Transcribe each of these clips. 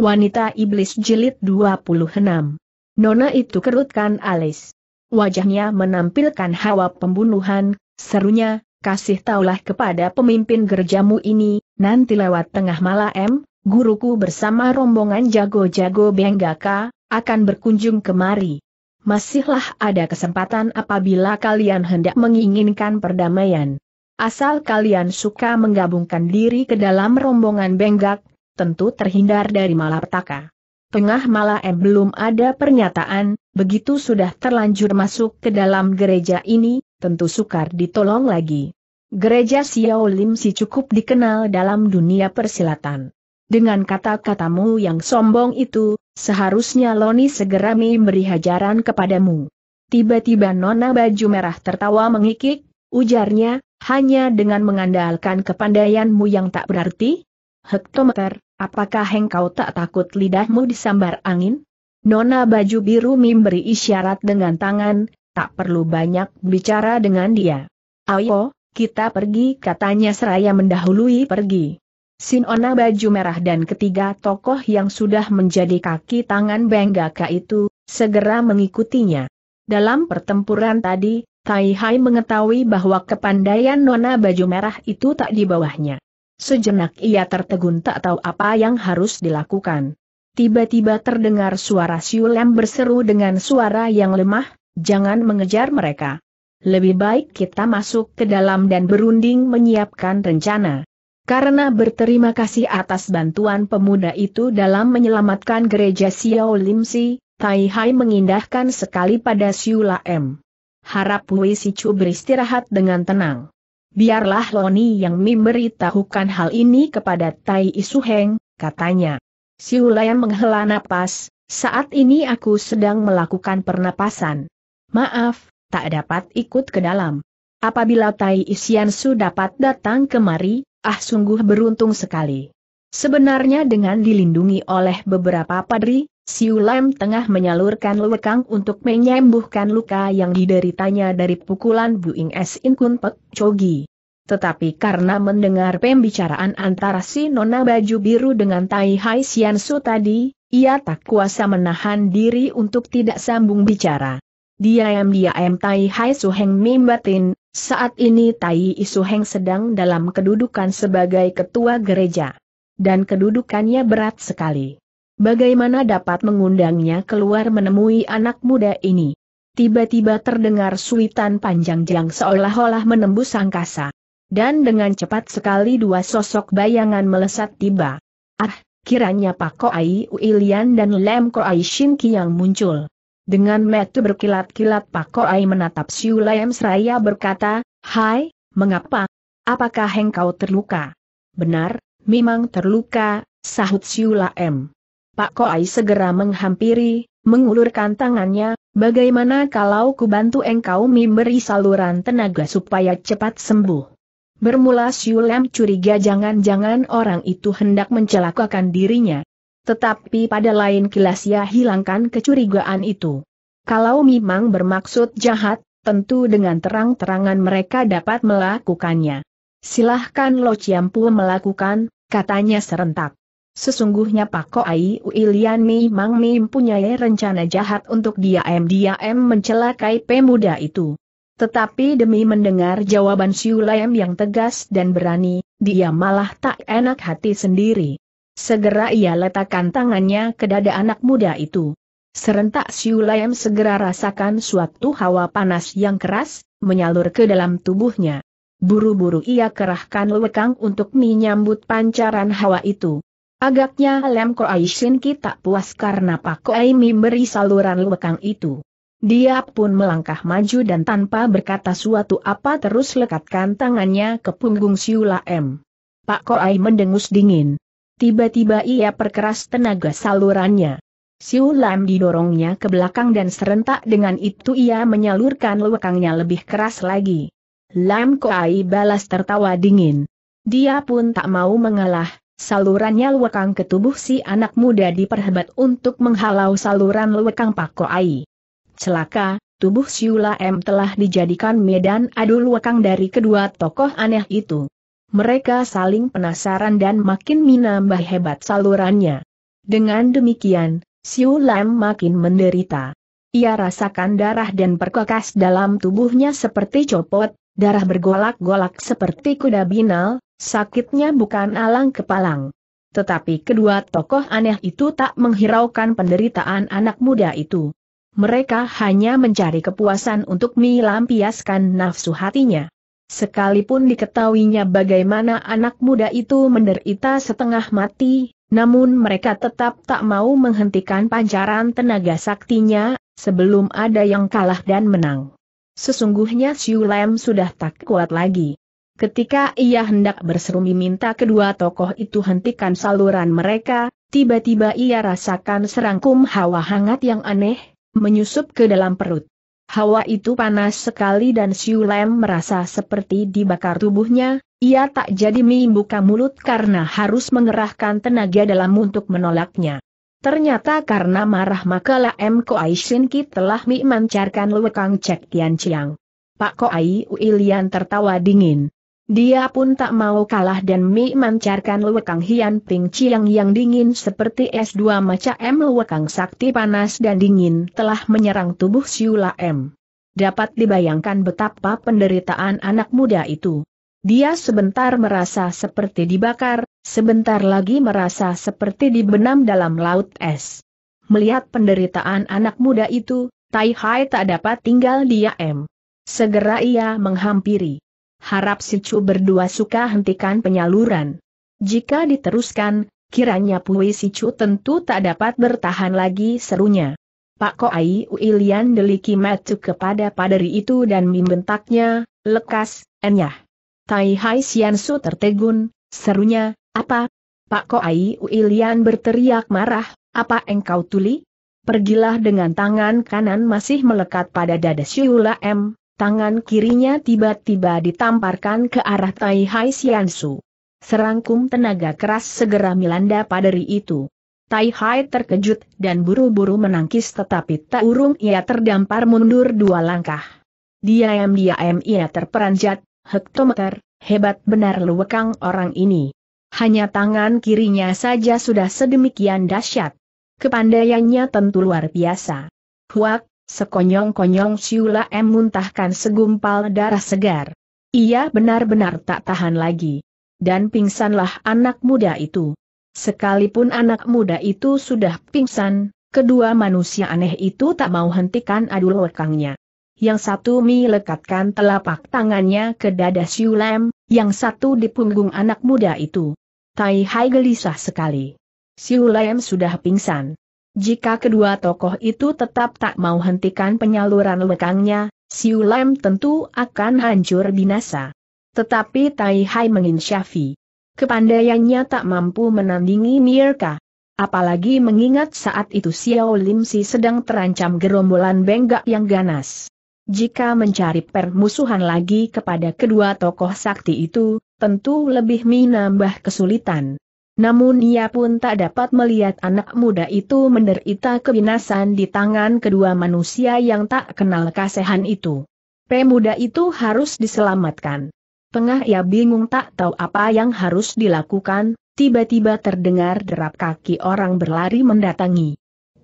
Wanita Iblis Jilid 26. Nona itu kerutkan alis. Wajahnya menampilkan hawa pembunuhan, serunya, kasih taulah kepada pemimpin gerjamu ini, nanti lewat tengah malam, guruku bersama rombongan jago-jago Benggaka, akan berkunjung kemari. Masihlah ada kesempatan apabila kalian hendak menginginkan perdamaian. Asal kalian suka menggabungkan diri ke dalam rombongan Benggak, tentu terhindar dari malapetaka. Tengah malam eh, belum ada pernyataan, begitu sudah terlanjur masuk ke dalam gereja ini, tentu sukar ditolong lagi. Gereja Lim si cukup dikenal dalam dunia persilatan. Dengan kata-katamu yang sombong itu, seharusnya Loni segera memberi hajaran kepadamu. Tiba-tiba nona baju merah tertawa mengikik, ujarnya, hanya dengan mengandalkan kepandaianmu yang tak berarti? Hektometer, Apakah engkau tak takut lidahmu disambar angin? Nona baju biru memberi isyarat dengan tangan, tak perlu banyak bicara dengan dia. Ayo, kita pergi katanya seraya mendahului pergi. Sinona baju merah dan ketiga tokoh yang sudah menjadi kaki tangan Benggaka itu, segera mengikutinya. Dalam pertempuran tadi, Tai Hai mengetahui bahwa kepandaian Nona baju merah itu tak di bawahnya. Sejenak ia tertegun tak tahu apa yang harus dilakukan. Tiba-tiba terdengar suara Siulem berseru dengan suara yang lemah, jangan mengejar mereka. Lebih baik kita masuk ke dalam dan berunding menyiapkan rencana. Karena berterima kasih atas bantuan pemuda itu dalam menyelamatkan gereja Xiao Si, Tai Hai mengindahkan sekali pada Siulem. Harap Wei Chu beristirahat dengan tenang. Biarlah Loni yang memberitahukan hal ini kepada Tai Isuheng, katanya. Siulayan menghela napas, saat ini aku sedang melakukan pernapasan. Maaf, tak dapat ikut ke dalam. Apabila Tai Isiansu dapat datang kemari, ah sungguh beruntung sekali. Sebenarnya dengan dilindungi oleh beberapa padri, Siulam tengah menyalurkan lekang untuk menyembuhkan luka yang dideritanya dari pukulan Buing S In Kun Pek Chogi. Tetapi karena mendengar pembicaraan antara si Nona Baju Biru dengan Tai Hai Sian Su tadi, ia tak kuasa menahan diri untuk tidak sambung bicara. Diam-diam Tai Hai Su Heng mimbatin, saat ini Tai Isu Heng sedang dalam kedudukan sebagai ketua gereja. Dan kedudukannya berat sekali. Bagaimana dapat mengundangnya keluar menemui anak muda ini? Tiba-tiba terdengar suitan panjang jelang seolah-olah menembus angkasa. Dan dengan cepat sekali dua sosok bayangan melesat tiba. Ah, kiranya Pak Koai Uilian dan Lem Koai Shinki yang muncul. Dengan metu berkilat-kilat Pak Koai menatap Siu Lem Seraya berkata, Hai, mengapa? Apakah engkau terluka? Benar, memang terluka, sahut Siu Lem. Pak Koai segera menghampiri, mengulurkan tangannya, bagaimana kalau ku bantu engkau memberi saluran tenaga supaya cepat sembuh. Bermula Siulem curiga jangan-jangan orang itu hendak mencelakakan dirinya. Tetapi pada lain kilas ia hilangkan kecurigaan itu. Kalau memang bermaksud jahat, tentu dengan terang-terangan mereka dapat melakukannya. Silahkan Lo Ciampu melakukan, katanya serentak. Sesungguhnya Pak Koai Uilian memang mempunyai rencana jahat untuk diam-diam mencelakai pemuda itu. Tetapi demi mendengar jawaban Siulayam yang tegas dan berani, dia malah tak enak hati sendiri. Segera ia letakkan tangannya ke dada anak muda itu. Serentak Siulayam segera rasakan suatu hawa panas yang keras, menyalur ke dalam tubuhnya. Buru-buru ia kerahkan lekang untuk menyambut pancaran hawa itu. Agaknya Lem Koaishin kita puas karena Pak Ko Koaimi beri saluran lekang itu. Dia pun melangkah maju dan tanpa berkata suatu apa terus lekatkan tangannya ke punggung Siula M. Pak Ko Koai mendengus dingin. Tiba-tiba ia perkeras tenaga salurannya. Siula M didorongnya ke belakang dan serentak dengan itu ia menyalurkan lekangnya lebih keras lagi. Lam Koai balas tertawa dingin. Dia pun tak mau mengalah, salurannya lewekang ke tubuh si anak muda diperhebat untuk menghalau saluran pako pakoai. Celaka, tubuh Siula M telah dijadikan medan adu lewekang dari kedua tokoh aneh itu. Mereka saling penasaran dan makin menambah hebat salurannya. Dengan demikian, Siula M makin menderita. Ia rasakan darah dan perkakas dalam tubuhnya seperti copot, Darah bergolak-golak seperti kuda binal, sakitnya bukan alang kepalang. Tetapi kedua tokoh aneh itu tak menghiraukan penderitaan anak muda itu. Mereka hanya mencari kepuasan untuk melampiaskan nafsu hatinya. Sekalipun diketahuinya bagaimana anak muda itu menderita setengah mati, namun mereka tetap tak mau menghentikan pancaran tenaga saktinya, sebelum ada yang kalah dan menang. Sesungguhnya Siu Lem sudah tak kuat lagi. Ketika ia hendak berseru minta kedua tokoh itu hentikan saluran mereka, tiba-tiba ia rasakan serangkum hawa hangat yang aneh, menyusup ke dalam perut. Hawa itu panas sekali dan Siu Lem merasa seperti dibakar tubuhnya, ia tak jadi membuka mulut karena harus mengerahkan tenaga dalam untuk menolaknya. Ternyata karena marah maka La M Koai Shin Ki telah memancarkan lewekang Cek Tian Chiang. Pak Koai Uilian tertawa dingin. Dia pun tak mau kalah dan memancarkan lewekang Hian Ping Chiang yang dingin seperti es dua maca M Lewekang Sakti panas dan dingin telah menyerang tubuh Siula M. Dapat dibayangkan betapa penderitaan anak muda itu. Dia sebentar merasa seperti dibakar, Sebentar lagi merasa seperti dibenam dalam laut es. Melihat penderitaan anak muda itu, Tai Hai tak dapat tinggal diam. Segera ia menghampiri. Harap si Chu berdua suka hentikan penyaluran. Jika diteruskan, kiranya Pui si Chu tentu tak dapat bertahan lagi serunya. Pak Ko Ai, Uilian deliki matu kepada paderi itu dan membentaknya, lekas, enyah. Tai Hai Sian Su tertegun, serunya, apa? Pak Koai Uilian berteriak marah, apa engkau tuli? Pergilah dengan tangan kanan masih melekat pada dada Shiula M, tangan kirinya tiba-tiba ditamparkan ke arah Tai Hai Xiansu. Serangkum tenaga keras segera melanda paderi itu. Tai Hai terkejut dan buru-buru menangkis tetapi tak urung ia terdampar mundur dua langkah. Dia Diam-diam ia terperanjat, hektometer, hebat benar lewekang orang ini. Hanya tangan kirinya saja sudah sedemikian dahsyat. Kepandaiannya tentu luar biasa. Huak, sekonyong-konyong Siula M muntahkan segumpal darah segar. Ia benar-benar tak tahan lagi. Dan pingsanlah anak muda itu. Sekalipun anak muda itu sudah pingsan, kedua manusia aneh itu tak mau hentikan adu lekangnya. Yang satu melekatkan telapak tangannya ke dada Siulem, yang satu di punggung anak muda itu. Tai Hai gelisah sekali. Siu Lem sudah pingsan. Jika kedua tokoh itu tetap tak mau hentikan penyaluran lekangnya, Siu Lem tentu akan hancur binasa. Tetapi Tai Hai menginsyafi. Kepandaiannya tak mampu menandingi Mirka. Apalagi mengingat saat itu Xiao Lim Si sedang terancam gerombolan benggak yang ganas. Jika mencari permusuhan lagi kepada kedua tokoh sakti itu, tentu lebih menambah kesulitan. Namun ia pun tak dapat melihat anak muda itu menderita kebinasan di tangan kedua manusia yang tak kenal kasihan itu. Pemuda itu harus diselamatkan. Tengah ia bingung tak tahu apa yang harus dilakukan, tiba-tiba terdengar derap kaki orang berlari mendatangi.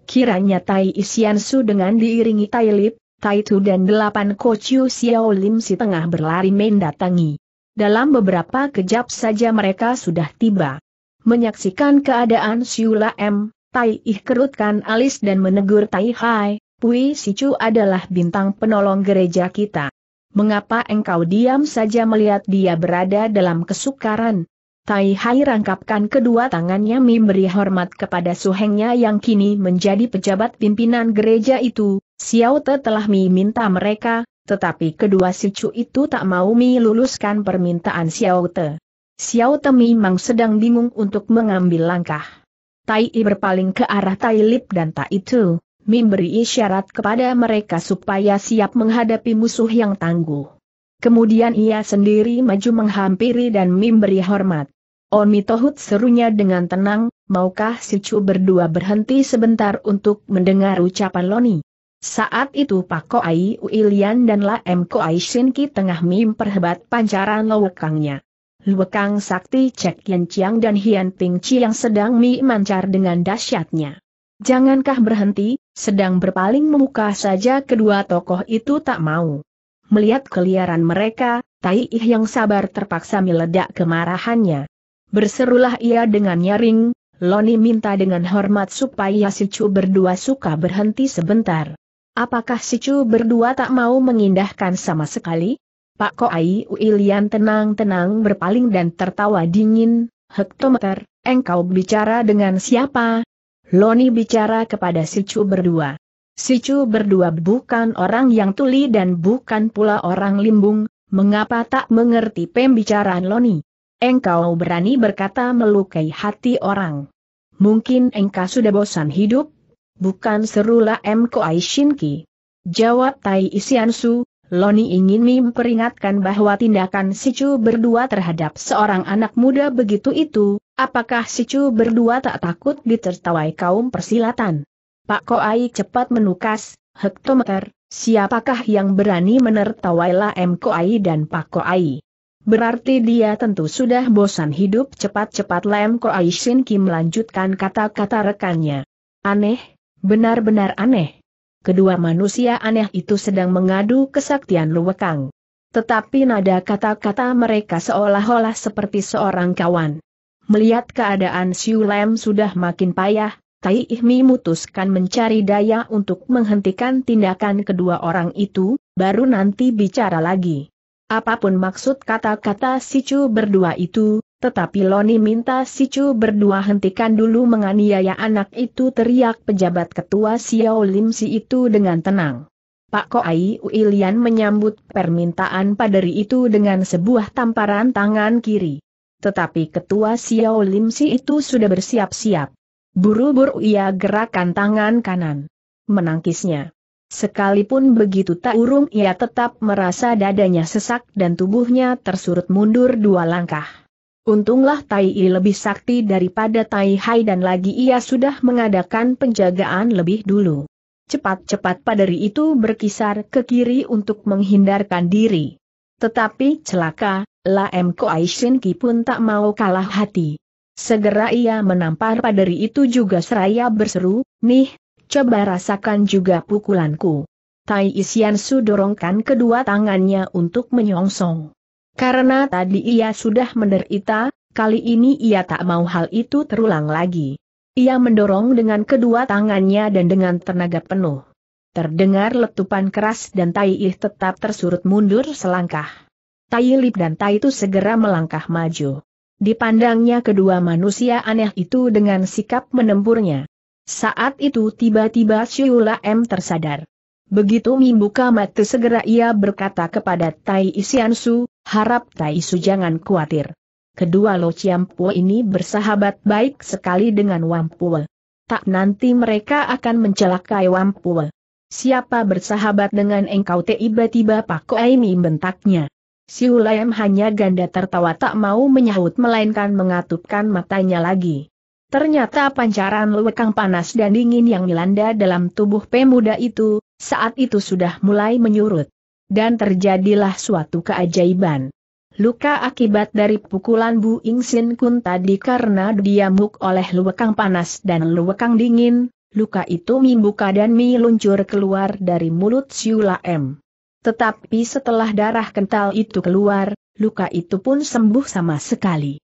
Kiranya Tai Isiansu dengan diiringi Tai Lip, Tai Tu dan delapan Kociu Xiao Lim si tengah berlari mendatangi. Dalam beberapa kejap saja mereka sudah tiba. Menyaksikan keadaan Siula M, Tai Ih kerutkan alis dan menegur Tai Hai, Pui Sicu adalah bintang penolong gereja kita. Mengapa engkau diam saja melihat dia berada dalam kesukaran? Tai Hai rangkapkan kedua tangannya memberi hormat kepada suhengnya yang kini menjadi pejabat pimpinan gereja itu, Xiao Te telah meminta mereka, tetapi kedua sicu itu tak mau meluluskan permintaan Xiao Te. Xiao Te memang sedang bingung untuk mengambil langkah. Tai I berpaling ke arah Tai Lip dan Tai Itu, memberi isyarat kepada mereka supaya siap menghadapi musuh yang tangguh. Kemudian ia sendiri maju menghampiri dan memberi hormat. Mi Tohut serunya dengan tenang, maukah si Cu berdua berhenti sebentar untuk mendengar ucapan Loni? Saat itu Pak Koai Uilian dan Laem Koai Shinki tengah memperhebat pancaran lewekangnya. Lewekang sakti Cek Yan Chiang dan Hian Ping Chi yang sedang mi mancar dengan dahsyatnya. Jangankah berhenti, sedang berpaling memuka saja kedua tokoh itu tak mau. Melihat keliaran mereka, Tai Ih yang sabar terpaksa meledak kemarahannya. Berserulah ia dengan nyaring, Loni minta dengan hormat supaya si Chu berdua suka berhenti sebentar. Apakah si Chu berdua tak mau mengindahkan sama sekali? Pak Koai Uilian tenang-tenang berpaling dan tertawa dingin, hektometer, engkau bicara dengan siapa? Loni bicara kepada si Chu berdua. Si Chu berdua bukan orang yang tuli dan bukan pula orang limbung, mengapa tak mengerti pembicaraan Loni? Engkau berani berkata melukai hati orang. Mungkin engkau sudah bosan hidup, bukan serulah M. Koai Shinki. Jawab Tai Isiansu, Loni ingin memperingatkan bahwa tindakan Sicu berdua terhadap seorang anak muda begitu itu, apakah Sicu berdua tak takut ditertawai kaum persilatan? Pak Koai cepat menukas, hektometer, siapakah yang berani menertawailah M. Koai dan Pak Koai? Berarti dia tentu sudah bosan hidup cepat-cepat Lem Koai Shinki melanjutkan kata-kata rekannya. Aneh, Benar-benar aneh. Kedua manusia aneh itu sedang mengadu kesaktian luwekang. Tetapi nada kata-kata mereka seolah-olah seperti seorang kawan. Melihat keadaan Siu Lem sudah makin payah, Tai Ihmi mutuskan mencari daya untuk menghentikan tindakan kedua orang itu, baru nanti bicara lagi. Apapun maksud kata-kata si Chu berdua itu, tetapi Loni minta si Chu berdua hentikan dulu menganiaya anak itu teriak pejabat ketua Xiao Lim Si itu dengan tenang. Pak Koai Uilian menyambut permintaan paderi itu dengan sebuah tamparan tangan kiri. Tetapi ketua Xiao Lim Si itu sudah bersiap-siap. Buru-buru ia gerakan tangan kanan. Menangkisnya. Sekalipun begitu tak urung ia tetap merasa dadanya sesak dan tubuhnya tersurut mundur dua langkah. Untunglah Tai I lebih sakti daripada Tai Hai dan lagi ia sudah mengadakan penjagaan lebih dulu. Cepat-cepat paderi itu berkisar ke kiri untuk menghindarkan diri. Tetapi celaka, Ko Aishin Ki pun tak mau kalah hati. Segera ia menampar paderi itu juga seraya berseru, Nih, coba rasakan juga pukulanku. Tai Isian Su dorongkan kedua tangannya untuk menyongsong. Karena tadi ia sudah menderita, kali ini ia tak mau hal itu terulang lagi. Ia mendorong dengan kedua tangannya dan dengan tenaga penuh. Terdengar letupan keras dan Tai Ih tetap tersurut mundur selangkah. Tai Lip dan Tai itu segera melangkah maju. Dipandangnya kedua manusia aneh itu dengan sikap menempurnya. Saat itu tiba-tiba Siula M tersadar. Begitu membuka mata segera ia berkata kepada Tai Isiansu, harap Tai Su jangan khawatir. Kedua Lo Ciampua ini bersahabat baik sekali dengan Wampu. Tak nanti mereka akan mencelakai Wampu. Siapa bersahabat dengan engkau tiba-tiba Pak Aimi bentaknya. Si Ulayam hanya ganda tertawa tak mau menyahut melainkan mengatupkan matanya lagi. Ternyata pancaran lewekang panas dan dingin yang melanda dalam tubuh pemuda itu, saat itu sudah mulai menyurut. Dan terjadilah suatu keajaiban. Luka akibat dari pukulan Bu Sin Kun tadi karena diamuk oleh luwekang panas dan luwekang dingin, luka itu membuka dan meluncur keluar dari mulut Siula M. Tetapi setelah darah kental itu keluar, luka itu pun sembuh sama sekali.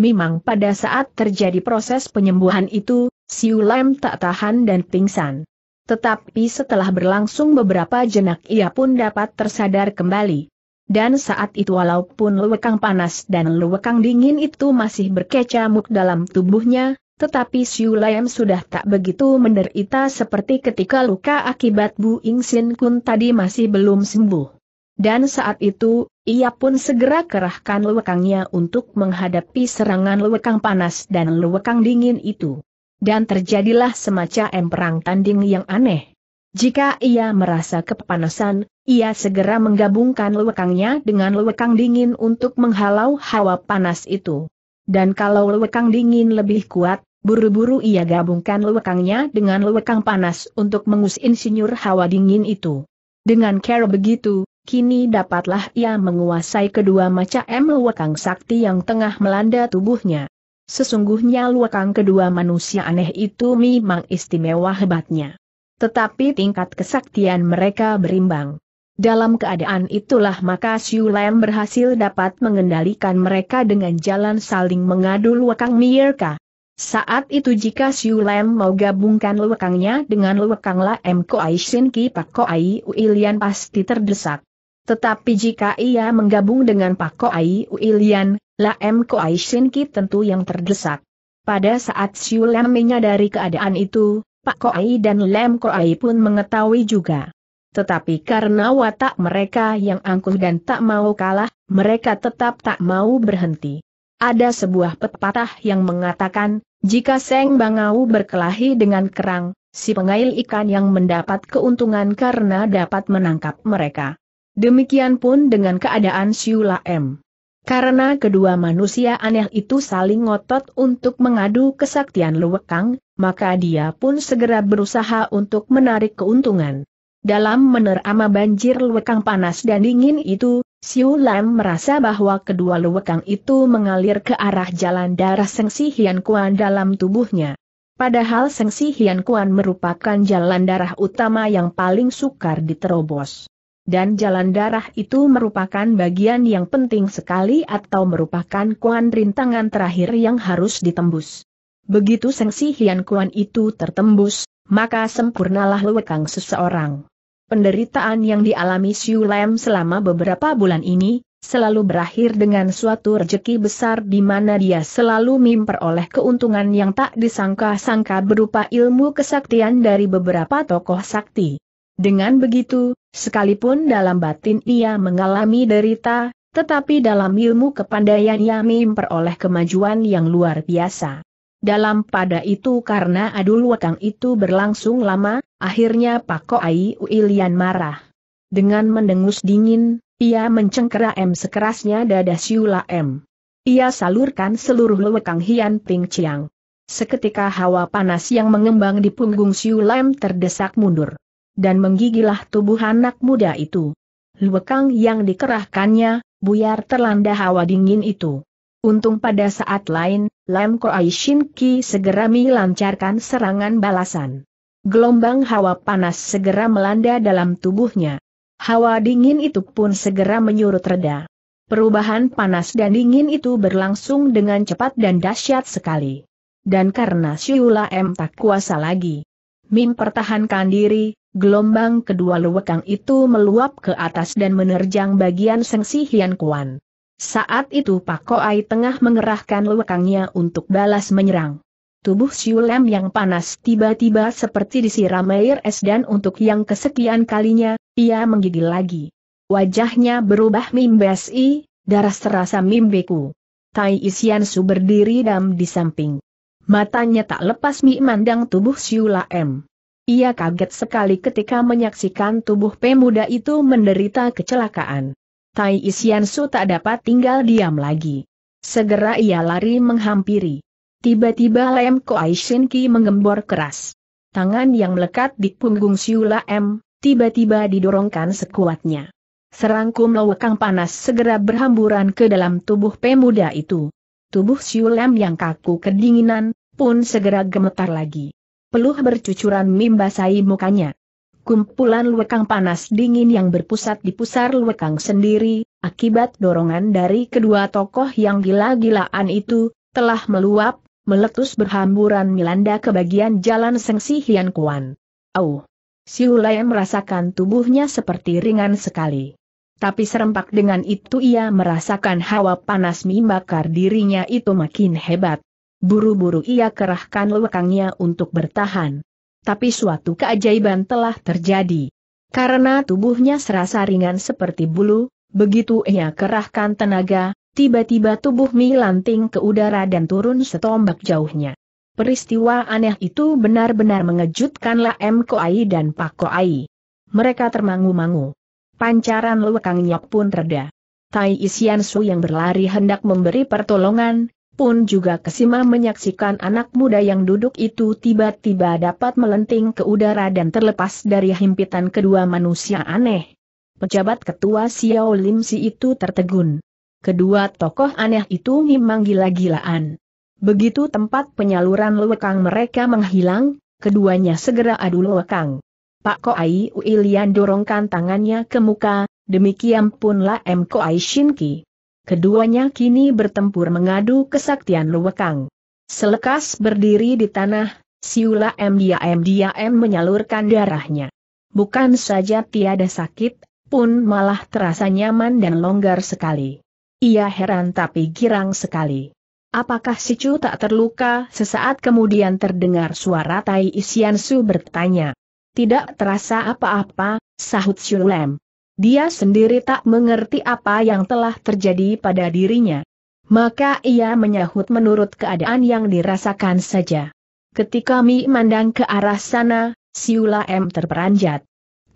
Memang pada saat terjadi proses penyembuhan itu, Siulem tak tahan dan pingsan. Tetapi setelah berlangsung beberapa jenak ia pun dapat tersadar kembali. Dan saat itu walaupun luwekang panas dan luwekang dingin itu masih berkecamuk dalam tubuhnya, tetapi Siu Layam sudah tak begitu menderita seperti ketika luka akibat Bu Ing Sin Kun tadi masih belum sembuh. Dan saat itu, ia pun segera kerahkan luwekangnya untuk menghadapi serangan luwekang panas dan luwekang dingin itu dan terjadilah semacam perang tanding yang aneh. Jika ia merasa kepanasan, ia segera menggabungkan lewekangnya dengan lewekang dingin untuk menghalau hawa panas itu. Dan kalau lewekang dingin lebih kuat, buru-buru ia gabungkan lewekangnya dengan lewekang panas untuk mengusir sinyur hawa dingin itu. Dengan cara begitu, kini dapatlah ia menguasai kedua macam lewekang sakti yang tengah melanda tubuhnya. Sesungguhnya luakang kedua manusia aneh itu memang istimewa hebatnya. Tetapi tingkat kesaktian mereka berimbang. Dalam keadaan itulah maka Siu Lam berhasil dapat mengendalikan mereka dengan jalan saling mengadu luakang Mierka. Saat itu jika Siu Lam mau gabungkan luakangnya dengan luakang Lam Koai Shin Ki Pak Ai Uilian pasti terdesak. Tetapi jika ia menggabung dengan Pak Ai Uilian, Lam Ko Aishin Ki tentu yang terdesak. Pada saat Siu Lam menyadari keadaan itu, Pak Ko Koai dan Lam Koai pun mengetahui juga. Tetapi karena watak mereka yang angkuh dan tak mau kalah, mereka tetap tak mau berhenti. Ada sebuah pepatah yang mengatakan, jika Seng Bangau berkelahi dengan kerang, si pengail ikan yang mendapat keuntungan karena dapat menangkap mereka. Demikian pun dengan keadaan Siula Lam. Karena kedua manusia aneh itu saling ngotot untuk mengadu kesaktian luwekang, maka dia pun segera berusaha untuk menarik keuntungan. Dalam menerama banjir luwekang panas dan dingin itu, Siu Lam merasa bahwa kedua luwekang itu mengalir ke arah jalan darah Seng Si Hian Kuan dalam tubuhnya. Padahal Seng Si Hian Kuan merupakan jalan darah utama yang paling sukar diterobos dan jalan darah itu merupakan bagian yang penting sekali atau merupakan kuan rintangan terakhir yang harus ditembus. Begitu sengsi Hian Kuan itu tertembus, maka sempurnalah lewekang seseorang. Penderitaan yang dialami Siu Lam selama beberapa bulan ini, selalu berakhir dengan suatu rejeki besar di mana dia selalu memperoleh keuntungan yang tak disangka-sangka berupa ilmu kesaktian dari beberapa tokoh sakti. Dengan begitu, sekalipun dalam batin ia mengalami derita, tetapi dalam ilmu kepandaian ia memperoleh kemajuan yang luar biasa. Dalam pada itu karena adu wakang itu berlangsung lama, akhirnya Pako Ai Uilian marah. Dengan mendengus dingin, ia mencengkera M sekerasnya dada Siula M. Ia salurkan seluruh lewekang Hian Ping Chiang. Seketika hawa panas yang mengembang di punggung siulam terdesak mundur dan menggigilah tubuh anak muda itu. Luekang yang dikerahkannya, buyar terlanda hawa dingin itu. Untung pada saat lain, Lam Koai Shin Ki segera melancarkan serangan balasan. Gelombang hawa panas segera melanda dalam tubuhnya. Hawa dingin itu pun segera menyurut reda. Perubahan panas dan dingin itu berlangsung dengan cepat dan dahsyat sekali. Dan karena Syula M tak kuasa lagi. Mim pertahankan diri, gelombang kedua luwekang itu meluap ke atas dan menerjang bagian Sengsi Hian Kuan. Saat itu Pak Koai tengah mengerahkan luwekangnya untuk balas menyerang. Tubuh Siulem yang panas tiba-tiba seperti disiram air es dan untuk yang kesekian kalinya, ia menggigil lagi. Wajahnya berubah mimbesi, darah terasa mimbeku. Tai Isian Su berdiri dam di samping. Matanya tak lepas mi mandang tubuh Siulem. Ia kaget sekali ketika menyaksikan tubuh pemuda itu menderita kecelakaan. Tai Isiansu tak dapat tinggal diam lagi. Segera ia lari menghampiri. Tiba-tiba Lem Koai Ki menggembor keras. Tangan yang melekat di punggung Siula M, tiba-tiba didorongkan sekuatnya. Serangkum lewekang panas segera berhamburan ke dalam tubuh pemuda itu. Tubuh Siulem yang kaku kedinginan, pun segera gemetar lagi peluh bercucuran membasahi mukanya. Kumpulan lekang panas dingin yang berpusat di pusar lekang sendiri, akibat dorongan dari kedua tokoh yang gila-gilaan itu, telah meluap, meletus berhamburan melanda ke bagian jalan Sengsi Hian Kuan. Au! Siulai merasakan tubuhnya seperti ringan sekali. Tapi serempak dengan itu ia merasakan hawa panas membakar dirinya itu makin hebat. Buru-buru ia kerahkan lekangnya untuk bertahan. Tapi suatu keajaiban telah terjadi. Karena tubuhnya serasa ringan seperti bulu, begitu ia kerahkan tenaga, tiba-tiba tubuh Mi lanting ke udara dan turun setombak jauhnya. Peristiwa aneh itu benar-benar mengejutkanlah M. Koai dan Pak Koai. Mereka termangu-mangu. Pancaran lekangnya pun reda. Tai Isian Su yang berlari hendak memberi pertolongan, pun juga kesima menyaksikan anak muda yang duduk itu tiba-tiba dapat melenting ke udara dan terlepas dari himpitan kedua manusia aneh. Pejabat ketua Xiao Lim Si itu tertegun. Kedua tokoh aneh itu memang gila-gilaan. Begitu tempat penyaluran lewekang mereka menghilang, keduanya segera adu lewekang. Pak Koai Uilian dorongkan tangannya ke muka, demikian pun lah M. Koai Shinki. Keduanya kini bertempur mengadu kesaktian luwekang. Selekas berdiri di tanah, Siula M dia m menyalurkan darahnya. Bukan saja tiada sakit, pun malah terasa nyaman dan longgar sekali. Ia heran tapi girang sekali. Apakah si Chu tak terluka? Sesaat kemudian terdengar suara Tai Su bertanya. Tidak terasa apa-apa, sahut Siulem. Dia sendiri tak mengerti apa yang telah terjadi pada dirinya. Maka ia menyahut menurut keadaan yang dirasakan saja. Ketika Mi mandang ke arah sana, Siula M terperanjat.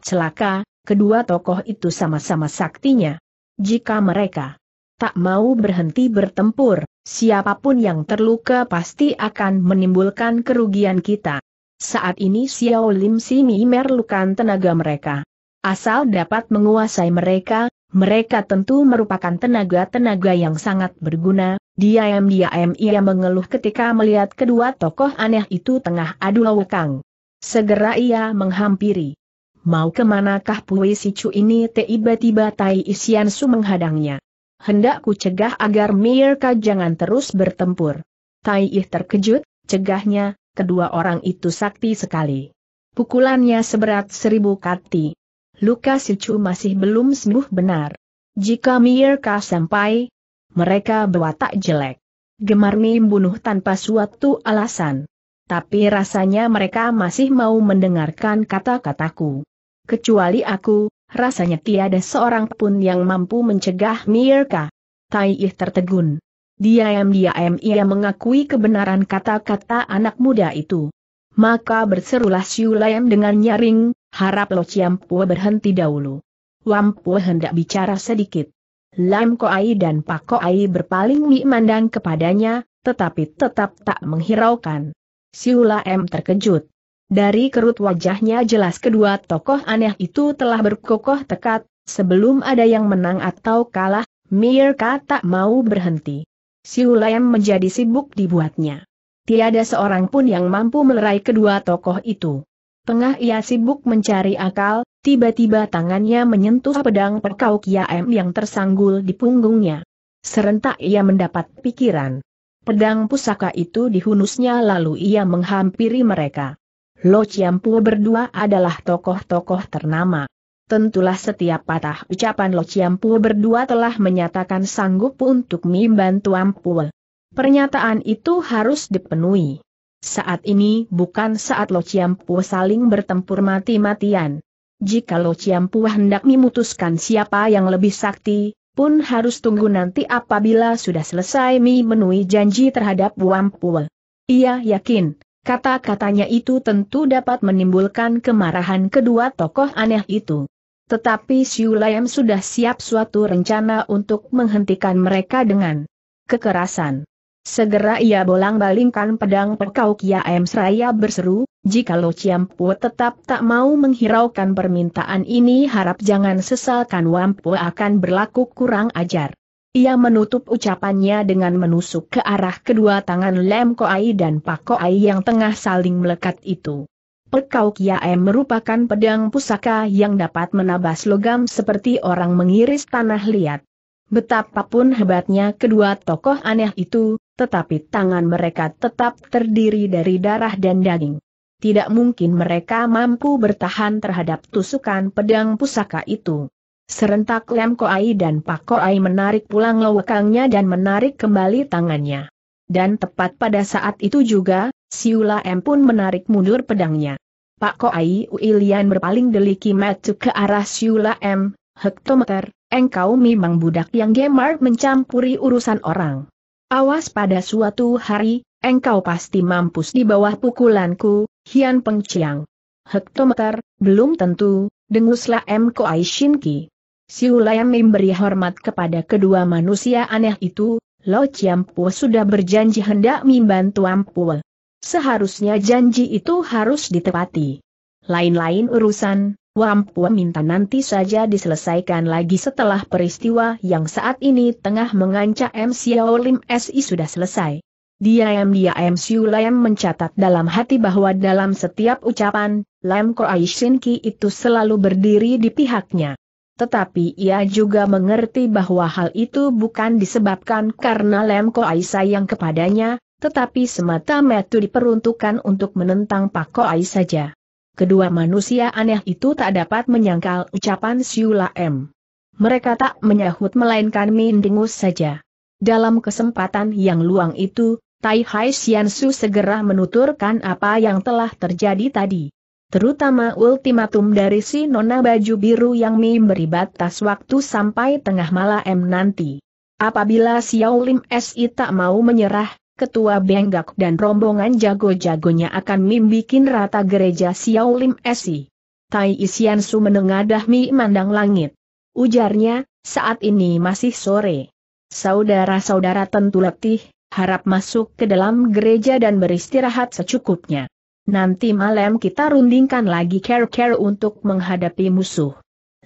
Celaka, kedua tokoh itu sama-sama saktinya. Jika mereka tak mau berhenti bertempur, siapapun yang terluka pasti akan menimbulkan kerugian kita. Saat ini Xiao Lim Simi merlukan tenaga mereka. Asal dapat menguasai mereka, mereka tentu merupakan tenaga-tenaga yang sangat berguna. Diam-diam ia mengeluh ketika melihat kedua tokoh aneh itu tengah adu lekang. Segera ia menghampiri. Mau kemanakah Pui Sicu ini tiba-tiba Tai Su menghadangnya. Hendak ku cegah agar Mirka jangan terus bertempur. Tai Ih terkejut, cegahnya, kedua orang itu sakti sekali. Pukulannya seberat seribu kati luka Sicu masih belum sembuh benar. Jika mirka sampai, mereka berwatak jelek. gemar membunuh tanpa suatu alasan. Tapi rasanya mereka masih mau mendengarkan kata-kataku. Kecuali aku, rasanya tiada seorang pun yang mampu mencegah Mirka. Ih tertegun. Diam-diam ia mengakui kebenaran kata-kata anak muda itu. Maka berserulah Siulayam dengan nyaring, Harap Lo Pua berhenti dahulu. Pua hendak bicara sedikit. Lam ko ai dan Pak ko ai berpaling memandang kepadanya, tetapi tetap tak menghiraukan. Siula M terkejut. Dari kerut wajahnya jelas kedua tokoh aneh itu telah berkokoh tekat, sebelum ada yang menang atau kalah, Mirka tak mau berhenti. Siula M menjadi sibuk dibuatnya. Tiada seorang pun yang mampu melerai kedua tokoh itu. Tengah ia sibuk mencari akal, tiba-tiba tangannya menyentuh pedang perkau Kiam yang tersanggul di punggungnya. Serentak ia mendapat pikiran. Pedang pusaka itu dihunusnya lalu ia menghampiri mereka. Lo Chiampu berdua adalah tokoh-tokoh ternama. Tentulah setiap patah ucapan Lo Chiampu berdua telah menyatakan sanggup untuk membantu Ampul. Pernyataan itu harus dipenuhi. Saat ini bukan saat Lo Chiampu saling bertempur mati-matian. Jika Lo Chiampu hendak memutuskan siapa yang lebih sakti, pun harus tunggu nanti apabila sudah selesai memenuhi janji terhadap Wampul. Ia yakin, kata-katanya itu tentu dapat menimbulkan kemarahan kedua tokoh aneh itu. Tetapi Siu Layam sudah siap suatu rencana untuk menghentikan mereka dengan kekerasan. Segera ia bolang-balingkan pedang pekau M. Seraya berseru, jika jikalau Ciampu tetap tak mau menghiraukan permintaan ini harap jangan sesalkan Wampu akan berlaku kurang ajar. Ia menutup ucapannya dengan menusuk ke arah kedua tangan Lem ai dan Pak ai yang tengah saling melekat itu. Pekau M. merupakan pedang pusaka yang dapat menabas logam seperti orang mengiris tanah liat. Betapapun hebatnya kedua tokoh aneh itu, tetapi tangan mereka tetap terdiri dari darah dan daging. Tidak mungkin mereka mampu bertahan terhadap tusukan pedang pusaka itu. Serentak Lem Koai dan Pak Koai menarik pulang lowekangnya dan menarik kembali tangannya. Dan tepat pada saat itu juga, Siula M pun menarik mundur pedangnya. Pak Koai Uilian berpaling deliki matu ke arah Siula M, hektometer, engkau memang budak yang gemar mencampuri urusan orang. Awas pada suatu hari, engkau pasti mampus di bawah pukulanku, Hian Peng Chiang. Hektometer, belum tentu, denguslah M. Koai Shinki. Siulayam memberi hormat kepada kedua manusia aneh itu, Lo Chiampu sudah berjanji hendak membantu Ampul. Seharusnya janji itu harus ditepati. Lain-lain urusan, Wampu minta nanti saja diselesaikan lagi setelah peristiwa yang saat ini tengah mengancam M. Xiao Lim SI sudah selesai. diam M Xiu Lam mencatat dalam hati bahwa dalam setiap ucapan, Lam Koai Shin Ki itu selalu berdiri di pihaknya. Tetapi ia juga mengerti bahwa hal itu bukan disebabkan karena Lam Ai sayang kepadanya, tetapi semata-mata diperuntukkan untuk menentang Pak Ai saja kedua manusia aneh itu tak dapat menyangkal ucapan Siula M. Mereka tak menyahut melainkan mendengus saja. Dalam kesempatan yang luang itu, Tai Hai Su segera menuturkan apa yang telah terjadi tadi. Terutama ultimatum dari si nona baju biru yang memberi batas waktu sampai tengah malam nanti. Apabila Xiao Lim Si tak mau menyerah, ketua Benggak dan rombongan jago-jagonya akan membikin rata gereja Lim Esi. Tai Isian Su menengadah mi mandang langit. Ujarnya, saat ini masih sore. Saudara-saudara tentu letih, harap masuk ke dalam gereja dan beristirahat secukupnya. Nanti malam kita rundingkan lagi care-care untuk menghadapi musuh.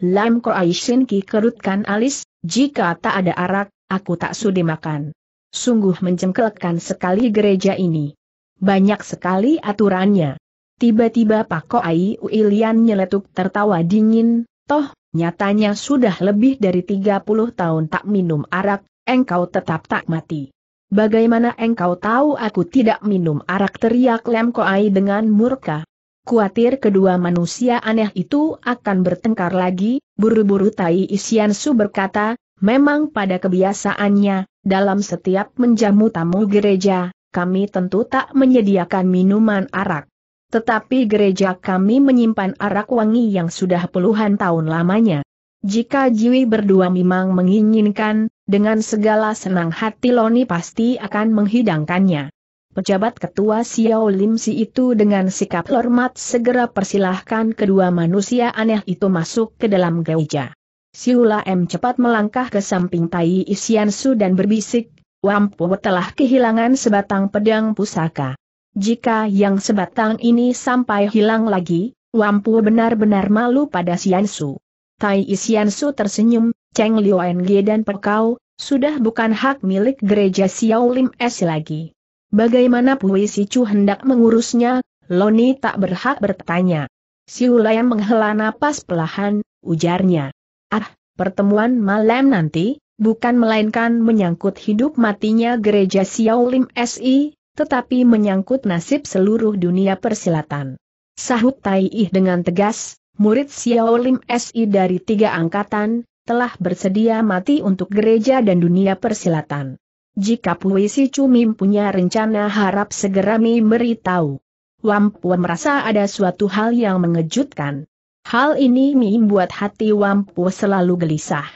Lam Ko Aishin Ki kerutkan alis, jika tak ada arak, aku tak sudi makan sungguh mencengkelkan sekali gereja ini. Banyak sekali aturannya. Tiba-tiba Pak Koai Uilian nyeletuk tertawa dingin, toh, nyatanya sudah lebih dari 30 tahun tak minum arak, engkau tetap tak mati. Bagaimana engkau tahu aku tidak minum arak teriak Lem Koai dengan murka? Kuatir kedua manusia aneh itu akan bertengkar lagi, buru-buru Tai su berkata, memang pada kebiasaannya, dalam setiap menjamu tamu gereja, kami tentu tak menyediakan minuman arak. Tetapi gereja kami menyimpan arak wangi yang sudah puluhan tahun lamanya. Jika Jiwi berdua memang menginginkan, dengan segala senang hati Loni pasti akan menghidangkannya. Pejabat ketua Xiao Lim Si itu dengan sikap hormat segera persilahkan kedua manusia aneh itu masuk ke dalam gereja. Siula M cepat melangkah ke samping Tai Su dan berbisik, Wampu telah kehilangan sebatang pedang pusaka. Jika yang sebatang ini sampai hilang lagi, Wampu benar-benar malu pada Siansu. Tai Su tersenyum, Cheng NG dan Pekau, sudah bukan hak milik gereja Xiaolim S lagi. Bagaimana Pui Chu hendak mengurusnya, Loni tak berhak bertanya. Siula yang menghela napas pelahan, ujarnya. Ah, pertemuan malam nanti, bukan melainkan menyangkut hidup matinya gereja Siaulim SI, tetapi menyangkut nasib seluruh dunia persilatan. Sahut Tai Ih dengan tegas, murid Siaulim SI dari tiga angkatan, telah bersedia mati untuk gereja dan dunia persilatan. Jika puisi cumi punya rencana harap segera memberitahu. Wampua merasa ada suatu hal yang mengejutkan. Hal ini membuat hati Wampu selalu gelisah.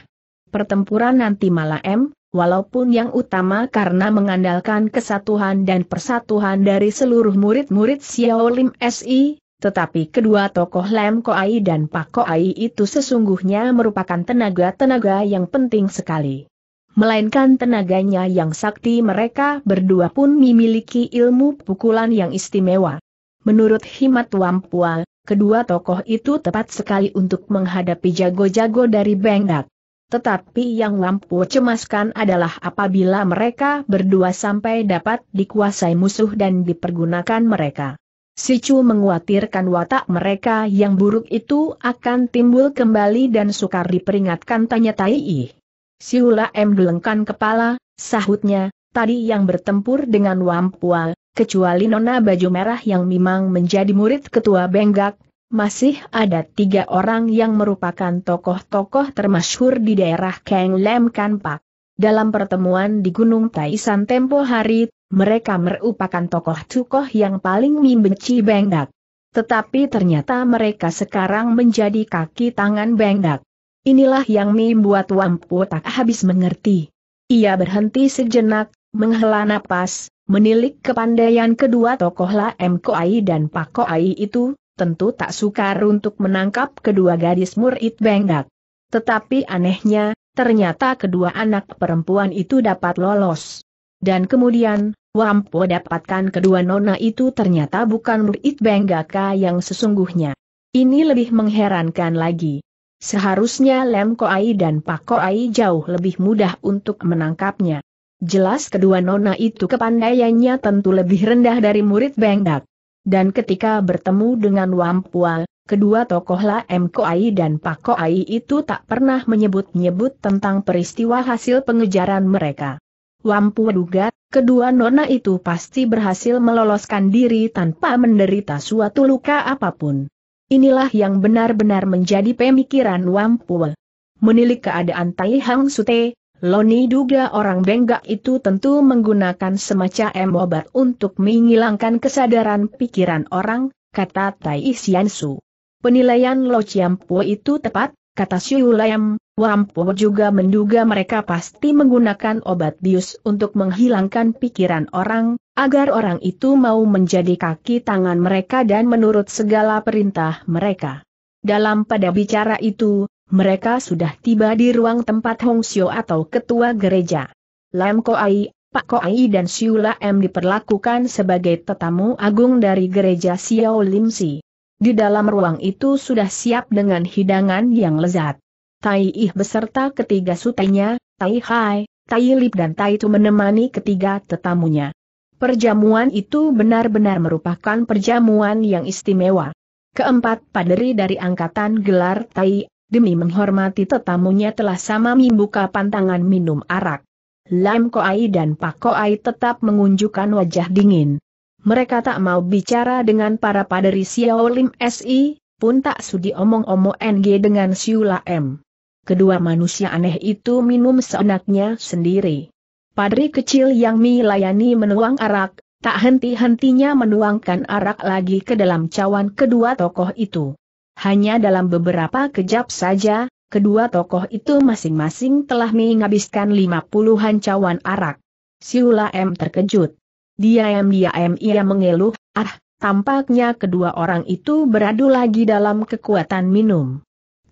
Pertempuran nanti malam, walaupun yang utama karena mengandalkan kesatuan dan persatuan dari seluruh murid-murid Xiao Lim SI, tetapi kedua tokoh Lem Koai dan Pak Koai itu sesungguhnya merupakan tenaga-tenaga yang penting sekali. Melainkan tenaganya yang sakti mereka berdua pun memiliki ilmu pukulan yang istimewa. Menurut Himat Wampual, Kedua tokoh itu tepat sekali untuk menghadapi jago-jago dari Bengdak. Tetapi yang lampu cemaskan adalah apabila mereka berdua sampai dapat dikuasai musuh dan dipergunakan mereka. Si Chu menguatirkan watak mereka yang buruk itu akan timbul kembali dan sukar diperingatkan tanya Tai. Siula M. gelengkan kepala, sahutnya, tadi yang bertempur dengan Wampual, kecuali Nona Baju Merah yang memang menjadi murid ketua Benggak, masih ada tiga orang yang merupakan tokoh-tokoh termasyhur di daerah Keng Lem Kanpak. Dalam pertemuan di Gunung Taisan tempo hari, mereka merupakan tokoh-tokoh yang paling membenci Benggak. Tetapi ternyata mereka sekarang menjadi kaki tangan Benggak. Inilah yang membuat Wampu tak habis mengerti. Ia berhenti sejenak, menghela napas, Menilik kepandaian kedua tokoh M. Koai dan Pak Koai itu, tentu tak sukar untuk menangkap kedua gadis murid Benggak. Tetapi anehnya, ternyata kedua anak perempuan itu dapat lolos. Dan kemudian, Wampo dapatkan kedua nona itu ternyata bukan murid Benggaka yang sesungguhnya. Ini lebih mengherankan lagi. Seharusnya Lem Koai dan Pak Koai jauh lebih mudah untuk menangkapnya. Jelas kedua nona itu kepandaiannya tentu lebih rendah dari murid Bengdak. Dan ketika bertemu dengan Wampual, kedua tokoh La M. Koai dan Pak Koai itu tak pernah menyebut-nyebut tentang peristiwa hasil pengejaran mereka. Wampu duga, kedua nona itu pasti berhasil meloloskan diri tanpa menderita suatu luka apapun. Inilah yang benar-benar menjadi pemikiran Wampu. Menilik keadaan Tai Hang Sute, Loni duga orang Benggak itu tentu menggunakan semacam obat untuk menghilangkan kesadaran pikiran orang, kata Tai Xiansu. Penilaian Lo Chiampo itu tepat, kata Xiu Lam, Wampo juga menduga mereka pasti menggunakan obat bius untuk menghilangkan pikiran orang, agar orang itu mau menjadi kaki tangan mereka dan menurut segala perintah mereka. Dalam pada bicara itu, mereka sudah tiba di ruang tempat Hong Xiu atau ketua gereja. Lam Ko Ai, Pak Ko Ai dan Xiu M diperlakukan sebagai tetamu agung dari gereja Xiao Lim Si. Di dalam ruang itu sudah siap dengan hidangan yang lezat. Tai Ih beserta ketiga sutenya, Tai Hai, Tai Lip dan Tai Tu menemani ketiga tetamunya. Perjamuan itu benar-benar merupakan perjamuan yang istimewa. Keempat paderi dari angkatan gelar Tai demi menghormati tetamunya telah sama membuka pantangan minum arak. Lam Koai dan Pak Koai tetap mengunjukkan wajah dingin. Mereka tak mau bicara dengan para paderi Xiao Lim SI, pun tak sudi omong-omong NG dengan Siula M. Kedua manusia aneh itu minum seenaknya sendiri. Padri kecil yang melayani menuang arak, tak henti-hentinya menuangkan arak lagi ke dalam cawan kedua tokoh itu. Hanya dalam beberapa kejap saja, kedua tokoh itu masing-masing telah menghabiskan lima puluhan cawan arak. Siula M terkejut. Diam-diam ia mengeluh, ah, tampaknya kedua orang itu beradu lagi dalam kekuatan minum.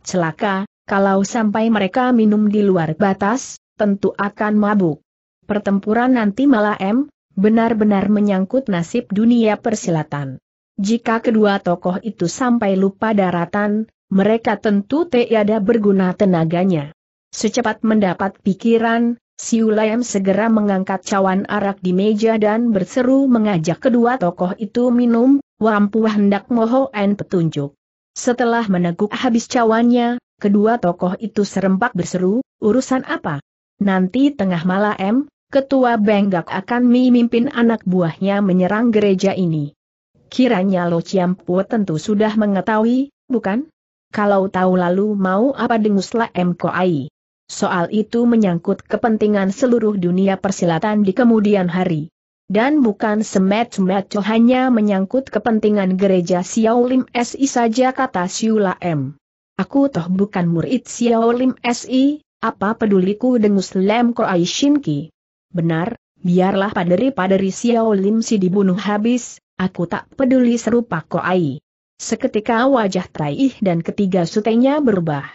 Celaka, kalau sampai mereka minum di luar batas, tentu akan mabuk. Pertempuran nanti malah M, benar-benar menyangkut nasib dunia persilatan. Jika kedua tokoh itu sampai lupa daratan, mereka tentu tiada berguna tenaganya. Secepat mendapat pikiran, Ulayam segera mengangkat cawan arak di meja dan berseru mengajak kedua tokoh itu minum, wampu hendak moho en petunjuk. Setelah meneguk habis cawannya, kedua tokoh itu serempak berseru, urusan apa? Nanti tengah malam, ketua Benggak akan memimpin anak buahnya menyerang gereja ini. Kiranya Lo Ciampu tentu sudah mengetahui, bukan? Kalau tahu lalu mau apa denguslah M. Koai. Soal itu menyangkut kepentingan seluruh dunia persilatan di kemudian hari. Dan bukan semet-semet hanya menyangkut kepentingan gereja Xiaolim SI saja kata Siula M. Aku toh bukan murid Xiaolim SI, apa peduliku dengus Lem Koai Shinki? Benar, biarlah paderi-paderi Xiaolim si dibunuh habis, Aku tak peduli serupa Pak Koai. Seketika wajah Taih dan ketiga sutenya berubah.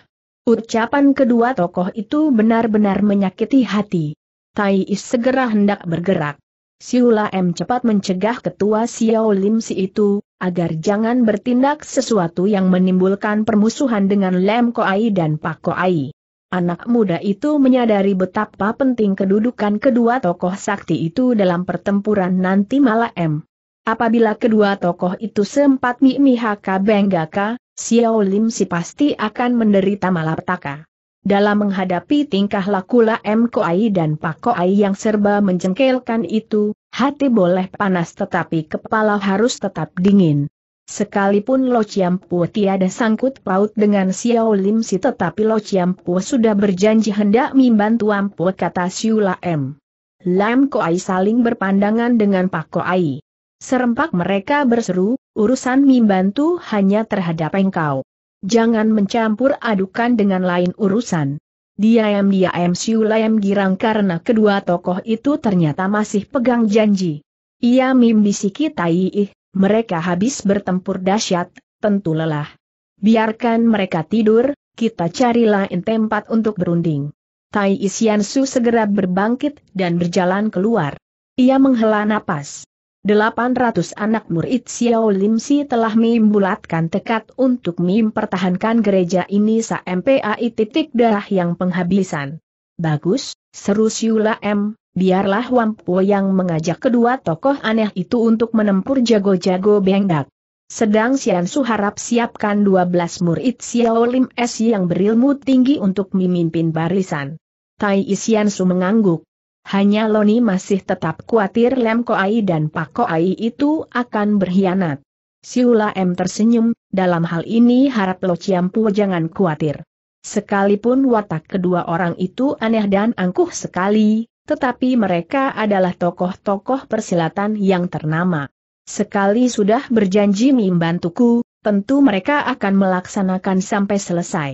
Ucapan kedua tokoh itu benar-benar menyakiti hati. Taih segera hendak bergerak. Siula M cepat mencegah ketua Xiao Lim Si itu, agar jangan bertindak sesuatu yang menimbulkan permusuhan dengan Lem Koai dan Pak Koai. Anak muda itu menyadari betapa penting kedudukan kedua tokoh sakti itu dalam pertempuran nanti malam. Apabila kedua tokoh itu sempat haka benggaka, Xiao Lim si pasti akan menderita malapetaka. Dalam menghadapi tingkah laku M. Koai dan Pak Koai yang serba menjengkelkan itu, hati boleh panas tetapi kepala harus tetap dingin. Sekalipun Lo Pu tiada sangkut paut dengan Xiao Lim si tetapi Lo Pu sudah berjanji hendak membantu Ampu kata Siula M. Lam Koai saling berpandangan dengan Pak Koai. Serempak mereka berseru, urusan Mimbantu hanya terhadap engkau. Jangan mencampur adukan dengan lain urusan. Diam-diam Siulayam girang karena kedua tokoh itu ternyata masih pegang janji. Ia membisiki ih, mereka habis bertempur dahsyat, tentu lelah. Biarkan mereka tidur, kita carilah tempat untuk berunding. Tai Isiansu segera berbangkit dan berjalan keluar. Ia menghela napas. 800 anak murid Xiao Lim Si telah membulatkan tekad untuk mempertahankan gereja ini sampai titik darah yang penghabisan. Bagus, seru Siula M, biarlah Wampu yang mengajak kedua tokoh aneh itu untuk menempur jago-jago bengdak. Sedang Sian Su harap siapkan 12 murid Xiao Lim S yang berilmu tinggi untuk memimpin barisan. Tai Isian Su mengangguk. Hanya Loni masih tetap khawatir Lem Koai dan Pak Koai itu akan berkhianat. Siula M tersenyum, dalam hal ini harap Lo Ciampu jangan khawatir. Sekalipun watak kedua orang itu aneh dan angkuh sekali, tetapi mereka adalah tokoh-tokoh persilatan yang ternama. Sekali sudah berjanji membantuku, tentu mereka akan melaksanakan sampai selesai.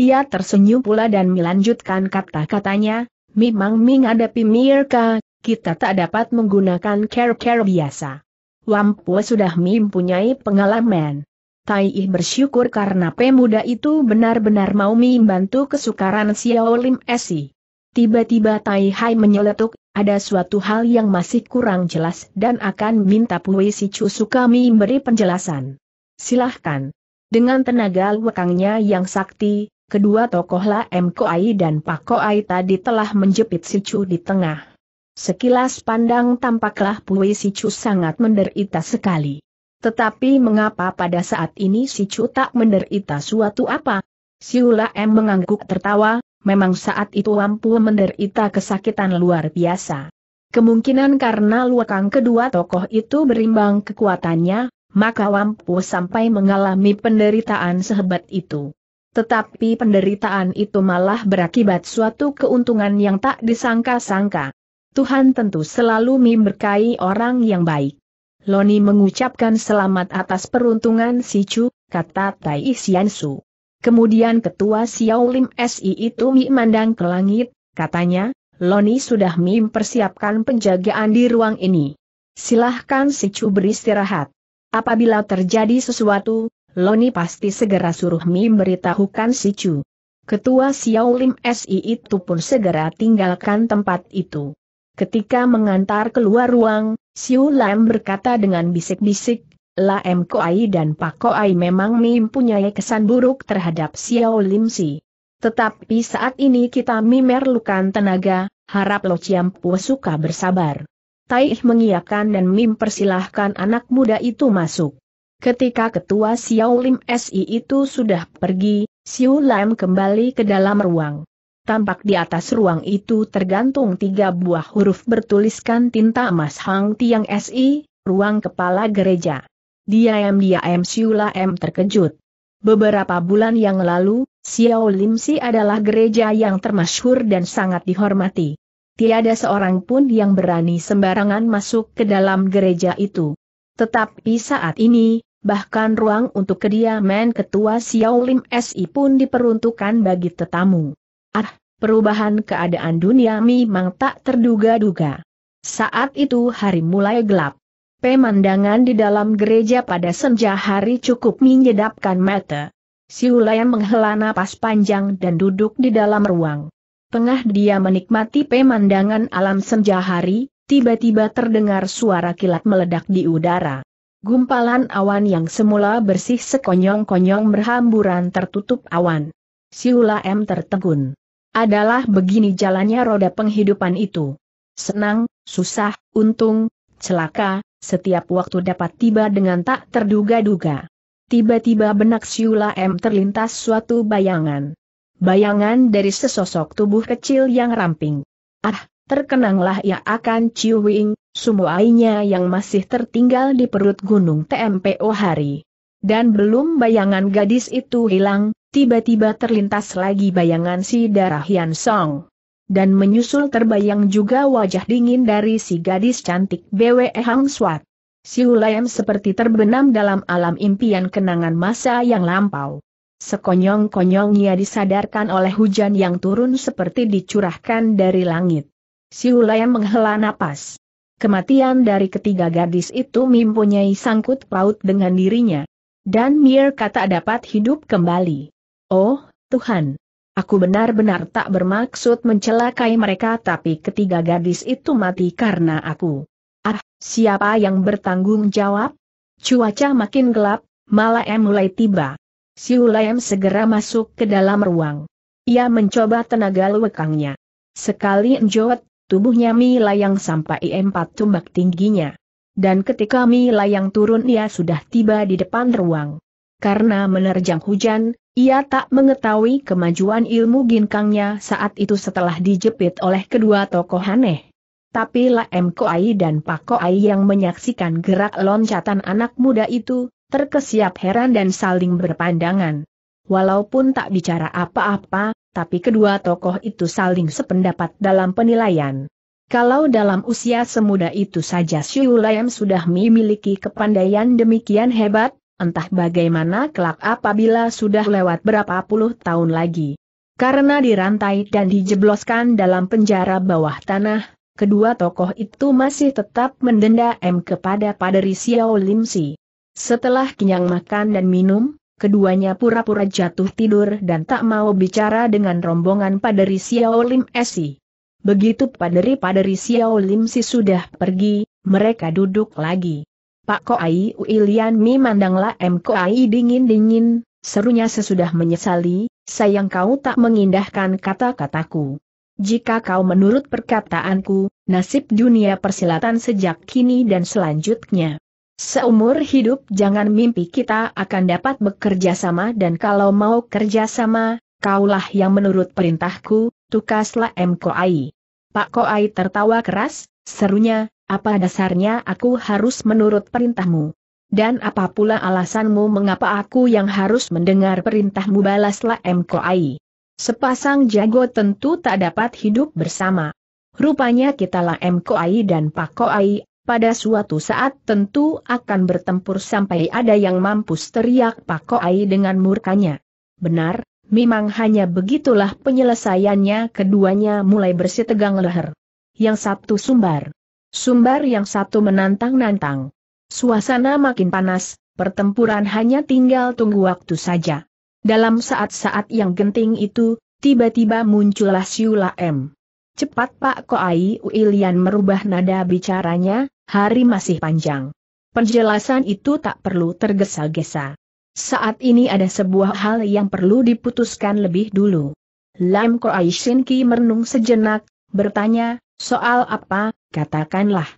Ia tersenyum pula dan melanjutkan kata-katanya, Memang ada Mirka, kita tak dapat menggunakan care-care biasa. Wampu sudah mempunyai pengalaman. Tai Ih bersyukur karena pemuda itu benar-benar mau bantu kesukaran Xiao Lim Esi. Tiba-tiba Tai Hai menyeletuk, ada suatu hal yang masih kurang jelas dan akan minta Pui Si kami beri penjelasan. Silahkan. Dengan tenaga lekangnya yang sakti, kedua tokoh M. Koai dan Pak Koai tadi telah menjepit Si Chu di tengah. Sekilas pandang tampaklah Pui Chu sangat menderita sekali. Tetapi mengapa pada saat ini Si Chu tak menderita suatu apa? Siula M mengangguk tertawa, memang saat itu Wampu menderita kesakitan luar biasa. Kemungkinan karena luakang kedua tokoh itu berimbang kekuatannya, maka Wampu sampai mengalami penderitaan sehebat itu. Tetapi penderitaan itu malah berakibat suatu keuntungan yang tak disangka-sangka. Tuhan tentu selalu memberkahi orang yang baik. Loni mengucapkan selamat atas peruntungan si Chu, kata Tai Su. Kemudian ketua Xiao Lim SI itu memandang ke langit, katanya, Loni sudah mempersiapkan penjagaan di ruang ini. Silahkan si Chu beristirahat. Apabila terjadi sesuatu, Loni pasti segera suruh Mi beritahukan si Chu. Ketua Xiao Lim SI itu pun segera tinggalkan tempat itu. Ketika mengantar keluar ruang, Xiao Lam berkata dengan bisik-bisik, Lam Koai dan Pak Koai memang mim punya kesan buruk terhadap Xiao Lim Si. Tetapi saat ini kita memerlukan tenaga, harap Lo Chiam Pu suka bersabar. Taih mengiyakan dan mim persilahkan anak muda itu masuk. Ketika ketua Xiao Lim SI itu sudah pergi, Xiu Lam kembali ke dalam ruang. Tampak di atas ruang itu tergantung tiga buah huruf bertuliskan tinta emas Hang Tiang SI, ruang kepala gereja. Dia Diam-diam Xiu Lam terkejut. Beberapa bulan yang lalu, Xiao Lim Si adalah gereja yang termasyhur dan sangat dihormati. Tiada seorang pun yang berani sembarangan masuk ke dalam gereja itu. Tetapi saat ini, bahkan ruang untuk kediaman ketua Xiao Lim SI pun diperuntukkan bagi tetamu. Ah, perubahan keadaan dunia memang tak terduga-duga. Saat itu hari mulai gelap. Pemandangan di dalam gereja pada senja hari cukup menyedapkan mata. Siulayan menghela napas panjang dan duduk di dalam ruang. Tengah dia menikmati pemandangan alam senja hari, tiba-tiba terdengar suara kilat meledak di udara. Gumpalan awan yang semula bersih sekonyong-konyong berhamburan tertutup awan. Siula M tertegun. Adalah begini jalannya roda penghidupan itu. Senang, susah, untung, celaka, setiap waktu dapat tiba dengan tak terduga-duga. Tiba-tiba benak Siula M terlintas suatu bayangan. Bayangan dari sesosok tubuh kecil yang ramping. Ah, terkenanglah ia akan Ciwing, sumuainya yang masih tertinggal di perut gunung TMPO hari. Dan belum bayangan gadis itu hilang, tiba-tiba terlintas lagi bayangan si darah Hian Song. Dan menyusul terbayang juga wajah dingin dari si gadis cantik BWE Hang Swat. Si Ulayam seperti terbenam dalam alam impian kenangan masa yang lampau. sekonyong konyong ia disadarkan oleh hujan yang turun seperti dicurahkan dari langit. Siulaya menghela napas. Kematian dari ketiga gadis itu mempunyai sangkut paut dengan dirinya. Dan Mir kata dapat hidup kembali. Oh, Tuhan. Aku benar-benar tak bermaksud mencelakai mereka tapi ketiga gadis itu mati karena aku. Ah, siapa yang bertanggung jawab? Cuaca makin gelap, malah malam mulai tiba. Siulayam segera masuk ke dalam ruang. Ia mencoba tenaga lewekangnya. Sekali njot, tubuhnya Mi Layang sampai empat tumbak tingginya. Dan ketika Mi Layang turun ia sudah tiba di depan ruang. Karena menerjang hujan, ia tak mengetahui kemajuan ilmu ginkangnya saat itu setelah dijepit oleh kedua tokoh aneh. Tapi Laem Koai dan Pak Koai yang menyaksikan gerak loncatan anak muda itu, terkesiap heran dan saling berpandangan. Walaupun tak bicara apa-apa, tapi kedua tokoh itu saling sependapat dalam penilaian. Kalau dalam usia semuda itu saja Xiu Layam sudah memiliki kepandaian demikian hebat, entah bagaimana kelak apabila sudah lewat berapa puluh tahun lagi. Karena dirantai dan dijebloskan dalam penjara bawah tanah, kedua tokoh itu masih tetap mendenda M kepada Paderi Xiao Lim Si. Setelah kenyang makan dan minum, keduanya pura-pura jatuh tidur dan tak mau bicara dengan rombongan Paderi Xiaolim Esi. Begitu Paderi-Paderi Xiaolim Si sudah pergi, mereka duduk lagi. Pak Koai Uilian Mi mandanglah M Koai dingin-dingin, serunya sesudah menyesali, sayang kau tak mengindahkan kata-kataku. Jika kau menurut perkataanku, nasib dunia persilatan sejak kini dan selanjutnya Seumur hidup jangan mimpi kita akan dapat bekerja sama dan kalau mau kerja sama, kaulah yang menurut perintahku, tukaslah M. Koai. Pak Koai tertawa keras, serunya, apa dasarnya aku harus menurut perintahmu? Dan apa pula alasanmu mengapa aku yang harus mendengar perintahmu balaslah M. Koai. Sepasang jago tentu tak dapat hidup bersama. Rupanya kitalah M. Koai dan Pak Koai pada suatu saat tentu akan bertempur sampai ada yang mampu teriak Pak Koai dengan murkanya. Benar, memang hanya begitulah penyelesaiannya keduanya mulai bersitegang leher. Yang satu sumbar. Sumbar yang satu menantang-nantang. Suasana makin panas, pertempuran hanya tinggal tunggu waktu saja. Dalam saat-saat yang genting itu, tiba-tiba muncullah Siula M. Cepat Pak Koai Uilian merubah nada bicaranya, hari masih panjang. Penjelasan itu tak perlu tergesa-gesa. Saat ini ada sebuah hal yang perlu diputuskan lebih dulu. Lam Koai Shinki merenung sejenak, bertanya, soal apa, katakanlah.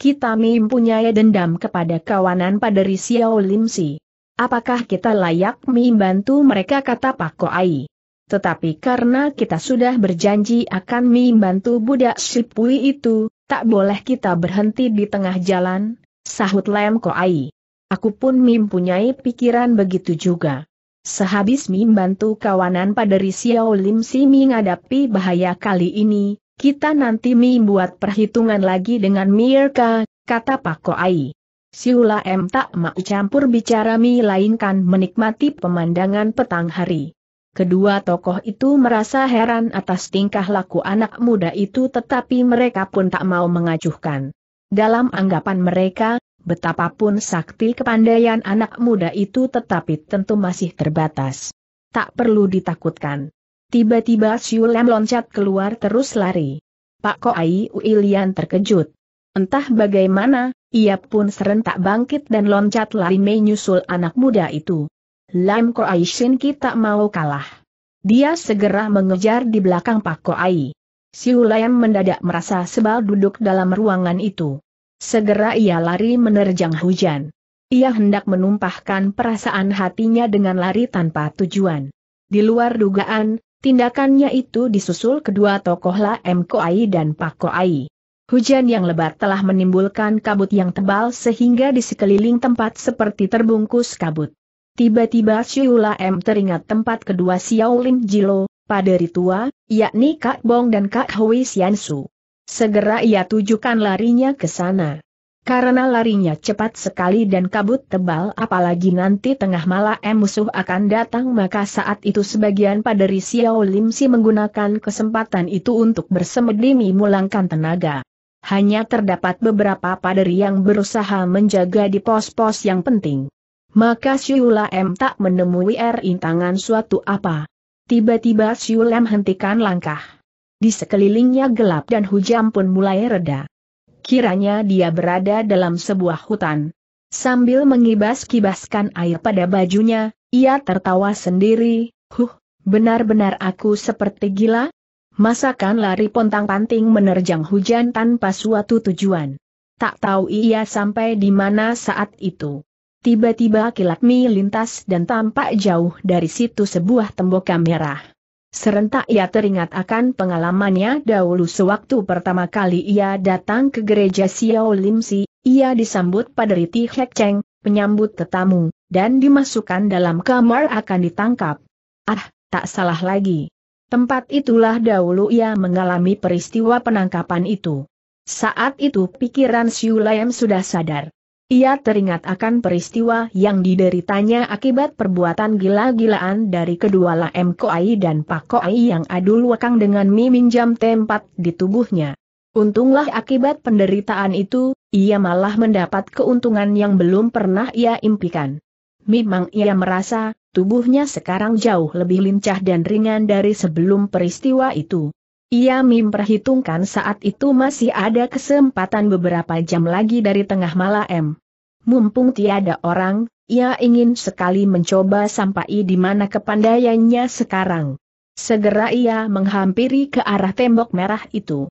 Kita mempunyai dendam kepada kawanan pada Xiao Lim Si. Apakah kita layak membantu mereka kata Pak Koai? Tetapi karena kita sudah berjanji akan membantu budak Sipui itu, tak boleh kita berhenti di tengah jalan, sahut Lem Koai. Aku pun mempunyai pikiran begitu juga. Sehabis membantu kawanan pada Risiao Lim Si menghadapi bahaya kali ini, kita nanti membuat perhitungan lagi dengan Mirka, kata Pak Koai. Siula M tak mau campur bicara mi lainkan menikmati pemandangan petang hari. Kedua tokoh itu merasa heran atas tingkah laku anak muda itu tetapi mereka pun tak mau mengacuhkan. Dalam anggapan mereka, betapapun sakti kepandaian anak muda itu tetapi tentu masih terbatas. Tak perlu ditakutkan. Tiba-tiba Siulem loncat keluar terus lari. Pak Koai Uilian terkejut. Entah bagaimana, ia pun serentak bangkit dan loncat lari menyusul anak muda itu. Lam Koai Shin kita mau kalah. Dia segera mengejar di belakang Pak Koai. Siu Lam mendadak merasa sebal duduk dalam ruangan itu. Segera ia lari menerjang hujan. Ia hendak menumpahkan perasaan hatinya dengan lari tanpa tujuan. Di luar dugaan, tindakannya itu disusul kedua tokoh Lam M Koai dan Pak Koai. Hujan yang lebat telah menimbulkan kabut yang tebal sehingga di sekeliling tempat seperti terbungkus kabut. Tiba-tiba Siula M teringat tempat kedua Xiao Lin Jilo, paderi tua, yakni Kak Bong dan Kak Hui Xiansu. Segera ia tujukan larinya ke sana. Karena larinya cepat sekali dan kabut tebal apalagi nanti tengah malam musuh akan datang maka saat itu sebagian paderi Xiao Lim Si menggunakan kesempatan itu untuk bersemedi memulangkan tenaga. Hanya terdapat beberapa paderi yang berusaha menjaga di pos-pos yang penting. Maka M tak menemui rintangan suatu apa. Tiba-tiba M hentikan langkah. Di sekelilingnya gelap dan hujan pun mulai reda. Kiranya dia berada dalam sebuah hutan. Sambil mengibas-kibaskan air pada bajunya, ia tertawa sendiri, huh, benar-benar aku seperti gila? Masakan lari pontang-panting menerjang hujan tanpa suatu tujuan. Tak tahu ia sampai di mana saat itu. Tiba-tiba kilat lintas dan tampak jauh dari situ sebuah tembok merah. Serentak ia teringat akan pengalamannya dahulu sewaktu pertama kali ia datang ke gereja Xiao Si, ia disambut padri Ti Hek Cheng, penyambut tetamu, dan dimasukkan dalam kamar akan ditangkap. Ah, tak salah lagi. Tempat itulah dahulu ia mengalami peristiwa penangkapan itu. Saat itu pikiran Siu Lim sudah sadar. Ia teringat akan peristiwa yang dideritanya akibat perbuatan gila-gilaan dari kedua Laem Koai dan Pak Koai yang adul wakang dengan meminjam tempat di tubuhnya. Untunglah akibat penderitaan itu, ia malah mendapat keuntungan yang belum pernah ia impikan. Memang ia merasa, tubuhnya sekarang jauh lebih lincah dan ringan dari sebelum peristiwa itu. Ia memperhitungkan saat itu masih ada kesempatan beberapa jam lagi dari tengah malam. Mumpung tiada orang, ia ingin sekali mencoba sampai di mana kepandaiannya sekarang. Segera ia menghampiri ke arah tembok merah itu.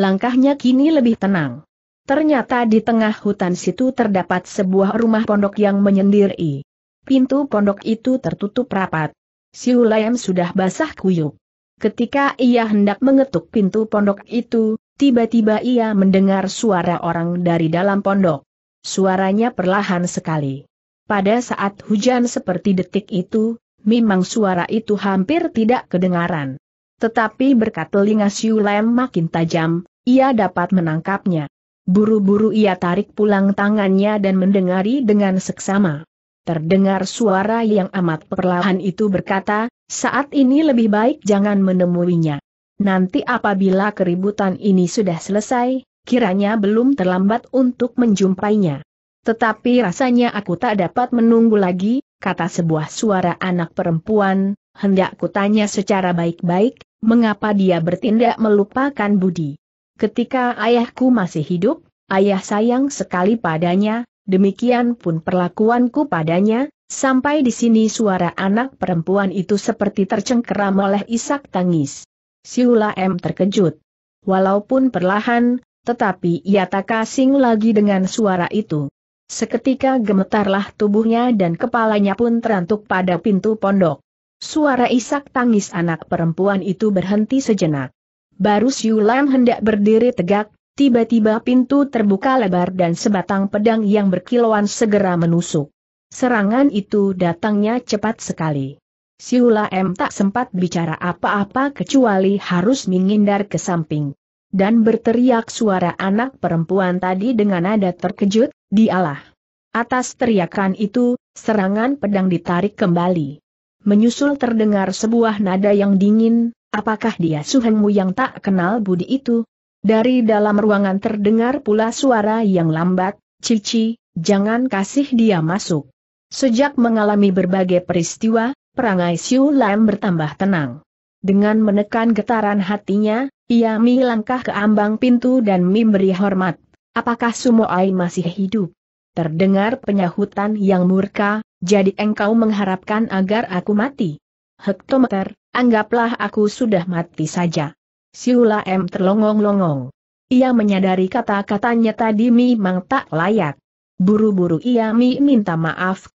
Langkahnya kini lebih tenang. Ternyata di tengah hutan situ terdapat sebuah rumah pondok yang menyendiri. Pintu pondok itu tertutup rapat. Siulayam sudah basah kuyup. Ketika ia hendak mengetuk pintu pondok itu, tiba-tiba ia mendengar suara orang dari dalam pondok suaranya perlahan sekali. Pada saat hujan seperti detik itu, memang suara itu hampir tidak kedengaran. Tetapi berkat telinga Siu Lem makin tajam, ia dapat menangkapnya. Buru-buru ia tarik pulang tangannya dan mendengari dengan seksama. Terdengar suara yang amat perlahan itu berkata, saat ini lebih baik jangan menemuinya. Nanti apabila keributan ini sudah selesai, kiranya belum terlambat untuk menjumpainya. Tetapi rasanya aku tak dapat menunggu lagi, kata sebuah suara anak perempuan, hendak kutanya secara baik-baik, mengapa dia bertindak melupakan budi. Ketika ayahku masih hidup, ayah sayang sekali padanya, demikian pun perlakuanku padanya, sampai di sini suara anak perempuan itu seperti tercengkeram oleh isak tangis. Siula M terkejut. Walaupun perlahan, tetapi ia tak asing lagi dengan suara itu. Seketika gemetarlah tubuhnya dan kepalanya pun terantuk pada pintu pondok. Suara isak tangis anak perempuan itu berhenti sejenak. Baru siulan hendak berdiri tegak, tiba-tiba pintu terbuka lebar dan sebatang pedang yang berkilauan segera menusuk. Serangan itu datangnya cepat sekali. Siula M tak sempat bicara apa-apa kecuali harus menghindar ke samping dan berteriak suara anak perempuan tadi dengan nada terkejut, dialah. Atas teriakan itu, serangan pedang ditarik kembali. Menyusul terdengar sebuah nada yang dingin, apakah dia suhenmu yang tak kenal budi itu? Dari dalam ruangan terdengar pula suara yang lambat, Cici, jangan kasih dia masuk. Sejak mengalami berbagai peristiwa, perangai Siu Lam bertambah tenang. Dengan menekan getaran hatinya, ia mi ke ambang pintu dan memberi hormat. Apakah Ai masih hidup? Terdengar penyahutan yang murka, jadi engkau mengharapkan agar aku mati. Hektometer, anggaplah aku sudah mati saja. Siula M terlongong-longong. Ia menyadari kata-katanya tadi memang tak layak. Buru-buru ia mi minta maaf,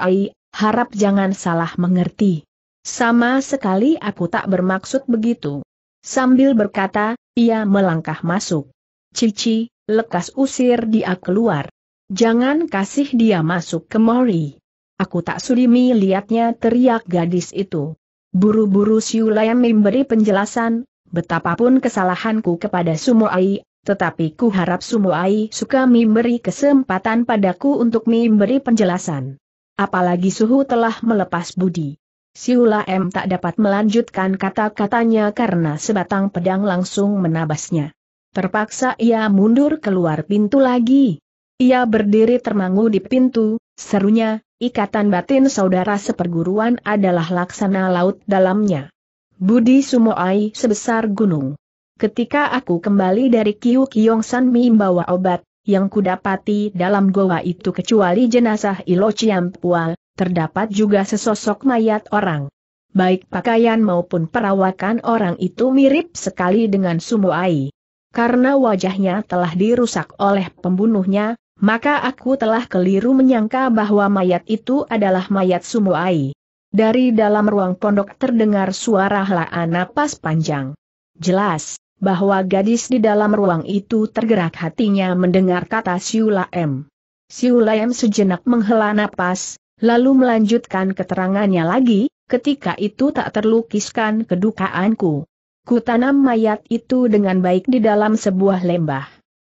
Ai, harap jangan salah mengerti. Sama sekali aku tak bermaksud begitu. Sambil berkata, ia melangkah masuk. Cici, lekas usir dia keluar. Jangan kasih dia masuk ke Mori. Aku tak sudimi melihatnya teriak gadis itu. Buru-buru Siulaya memberi penjelasan, betapapun kesalahanku kepada Sumoai, tetapi ku harap Sumoai suka memberi kesempatan padaku untuk memberi penjelasan. Apalagi Suhu telah melepas budi. Siula M tak dapat melanjutkan kata-katanya karena sebatang pedang langsung menabasnya. Terpaksa ia mundur keluar pintu lagi. Ia berdiri termangu di pintu, serunya, ikatan batin saudara seperguruan adalah laksana laut dalamnya. Budi Sumoai sebesar gunung. Ketika aku kembali dari Kiu San membawa obat, yang kudapati dalam goa itu kecuali jenazah Ilo Ciampua, terdapat juga sesosok mayat orang. Baik pakaian maupun perawakan orang itu mirip sekali dengan Sumoai. Karena wajahnya telah dirusak oleh pembunuhnya, maka aku telah keliru menyangka bahwa mayat itu adalah mayat Sumoai. Dari dalam ruang pondok terdengar suara helaan napas panjang. Jelas, bahwa gadis di dalam ruang itu tergerak hatinya mendengar kata Siula M. Siula M sejenak menghela napas, Lalu melanjutkan keterangannya lagi, ketika itu tak terlukiskan kedukaanku. Ku tanam mayat itu dengan baik di dalam sebuah lembah.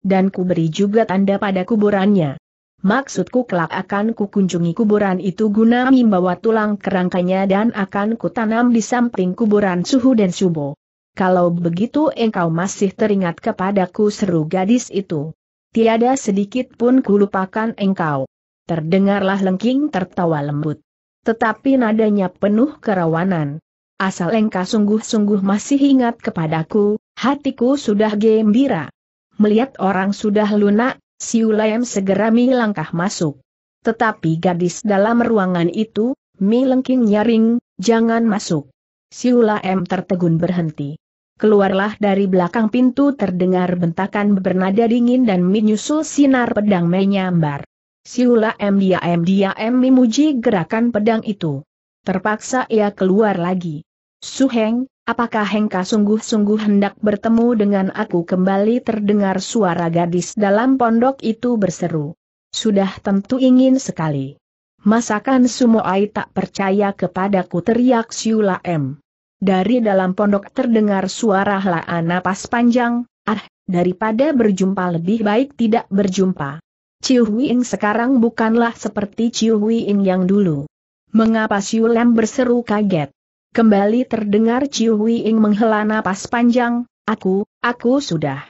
Dan ku beri juga tanda pada kuburannya. Maksudku kelak akan ku kunjungi kuburan itu guna membawa tulang kerangkanya dan akan ku tanam di samping kuburan suhu dan subo. Kalau begitu engkau masih teringat kepadaku seru gadis itu. Tiada sedikit pun ku lupakan engkau. Terdengarlah lengking tertawa lembut. Tetapi nadanya penuh kerawanan. Asal engkau sungguh-sungguh masih ingat kepadaku, hatiku sudah gembira. Melihat orang sudah lunak, si Ulayam segera milangkah masuk. Tetapi gadis dalam ruangan itu, milengking nyaring, jangan masuk. Si Ulayam tertegun berhenti. Keluarlah dari belakang pintu terdengar bentakan bernada dingin dan menyusul sinar pedang menyambar. Siula M dia m dia m memuji gerakan pedang itu. Terpaksa ia keluar lagi. Suheng, apakah Hengka sungguh-sungguh hendak bertemu dengan aku kembali terdengar suara gadis dalam pondok itu berseru. Sudah tentu ingin sekali. Masakan Sumoai tak percaya kepadaku teriak Siula M. Dari dalam pondok terdengar suara helaan napas panjang, ah, daripada berjumpa lebih baik tidak berjumpa. Chiu Huiying sekarang bukanlah seperti Chiu Huiying yang dulu. Mengapa Siu Lem berseru kaget? Kembali terdengar Chiu Huiying menghela napas panjang, aku, aku sudah.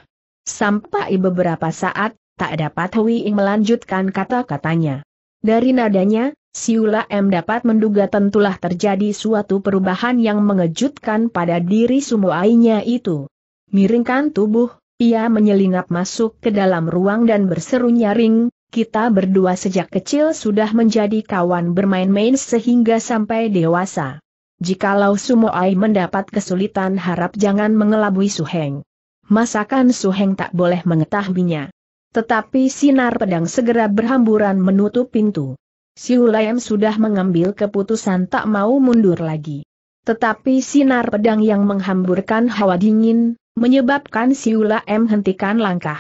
Sampai beberapa saat, tak dapat Hui Huiying melanjutkan kata-katanya. Dari nadanya, Siula M dapat menduga tentulah terjadi suatu perubahan yang mengejutkan pada diri sumuainya itu. Miringkan tubuh, ia menyelinap masuk ke dalam ruang dan berseru nyaring, kita berdua sejak kecil sudah menjadi kawan bermain-main sehingga sampai dewasa. Jikalau Sumoai mendapat kesulitan harap jangan mengelabui Suheng. Masakan Suheng tak boleh mengetahuinya. Tetapi sinar pedang segera berhamburan menutup pintu. Siulayam sudah mengambil keputusan tak mau mundur lagi. Tetapi sinar pedang yang menghamburkan hawa dingin, menyebabkan Siula M hentikan langkah.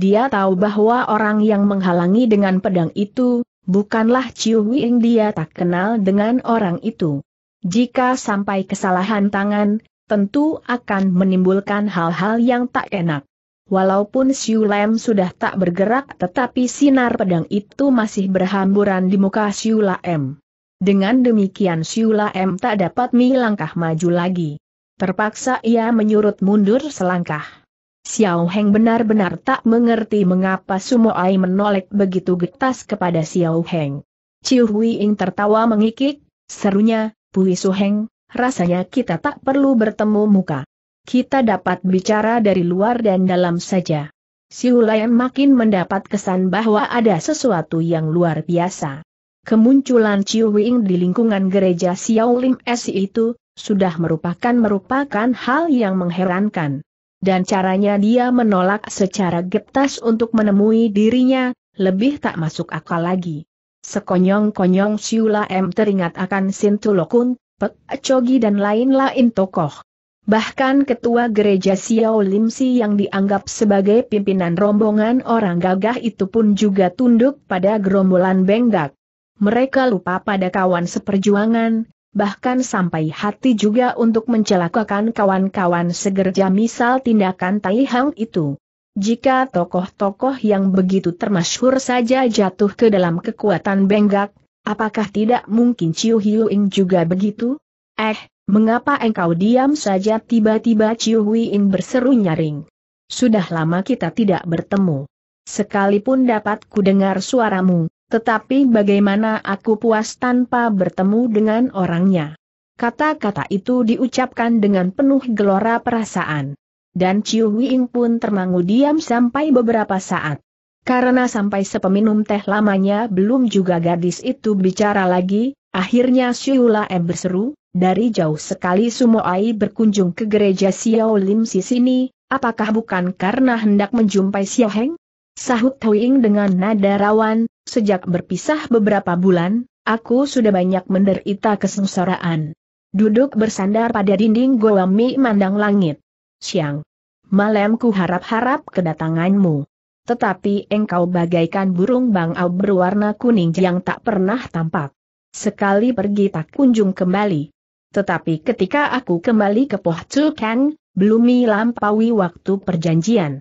Dia tahu bahwa orang yang menghalangi dengan pedang itu, bukanlah Chiu Wing dia tak kenal dengan orang itu. Jika sampai kesalahan tangan, tentu akan menimbulkan hal-hal yang tak enak. Walaupun Siu Lam sudah tak bergerak tetapi sinar pedang itu masih berhamburan di muka Siu Lam. Dengan demikian Siu Lam tak dapat melangkah maju lagi. Terpaksa ia menyurut mundur selangkah. Xiao Heng benar-benar tak mengerti mengapa Sumo Ai menolak begitu getas kepada Xiao Heng. Ciu Hui Ing tertawa mengikik, serunya, Pui Su Heng, rasanya kita tak perlu bertemu muka. Kita dapat bicara dari luar dan dalam saja. Siu Lian makin mendapat kesan bahwa ada sesuatu yang luar biasa. Kemunculan Ciu Hui Ying di lingkungan gereja Xiao Lim S itu, sudah merupakan merupakan hal yang mengherankan. Dan caranya dia menolak secara getas untuk menemui dirinya, lebih tak masuk akal lagi. Sekonyong-konyong Siula M teringat akan Sintulokun, Pek Chogi dan lain-lain tokoh. Bahkan ketua gereja Xiao Limsi yang dianggap sebagai pimpinan rombongan orang gagah itu pun juga tunduk pada gerombolan Benggak. Mereka lupa pada kawan seperjuangan, bahkan sampai hati juga untuk mencelakakan kawan-kawan segerja misal tindakan Tai Hang itu. Jika tokoh-tokoh yang begitu termasyhur saja jatuh ke dalam kekuatan benggak, apakah tidak mungkin Chiu Hiu Ing juga begitu? Eh, mengapa engkau diam saja tiba-tiba Chiu Hui Ing berseru nyaring? Sudah lama kita tidak bertemu. Sekalipun dapat kudengar suaramu, tetapi bagaimana aku puas tanpa bertemu dengan orangnya? Kata-kata itu diucapkan dengan penuh gelora perasaan. Dan Chiu Wing pun termangu diam sampai beberapa saat. Karena sampai sepeminum teh lamanya belum juga gadis itu bicara lagi, akhirnya Siula E berseru, dari jauh sekali Sumoai berkunjung ke gereja Xiao Lim si sini, apakah bukan karena hendak menjumpai Xiao Heng? Sahut Toying dengan nada rawan, sejak berpisah beberapa bulan, aku sudah banyak menderita kesengsaraan. Duduk bersandar pada dinding goa mi mandang langit. Siang. Malam ku harap-harap kedatanganmu. Tetapi engkau bagaikan burung bangau berwarna kuning yang tak pernah tampak. Sekali pergi tak kunjung kembali. Tetapi ketika aku kembali ke Poh Tukang, Kang, belum melampaui waktu perjanjian.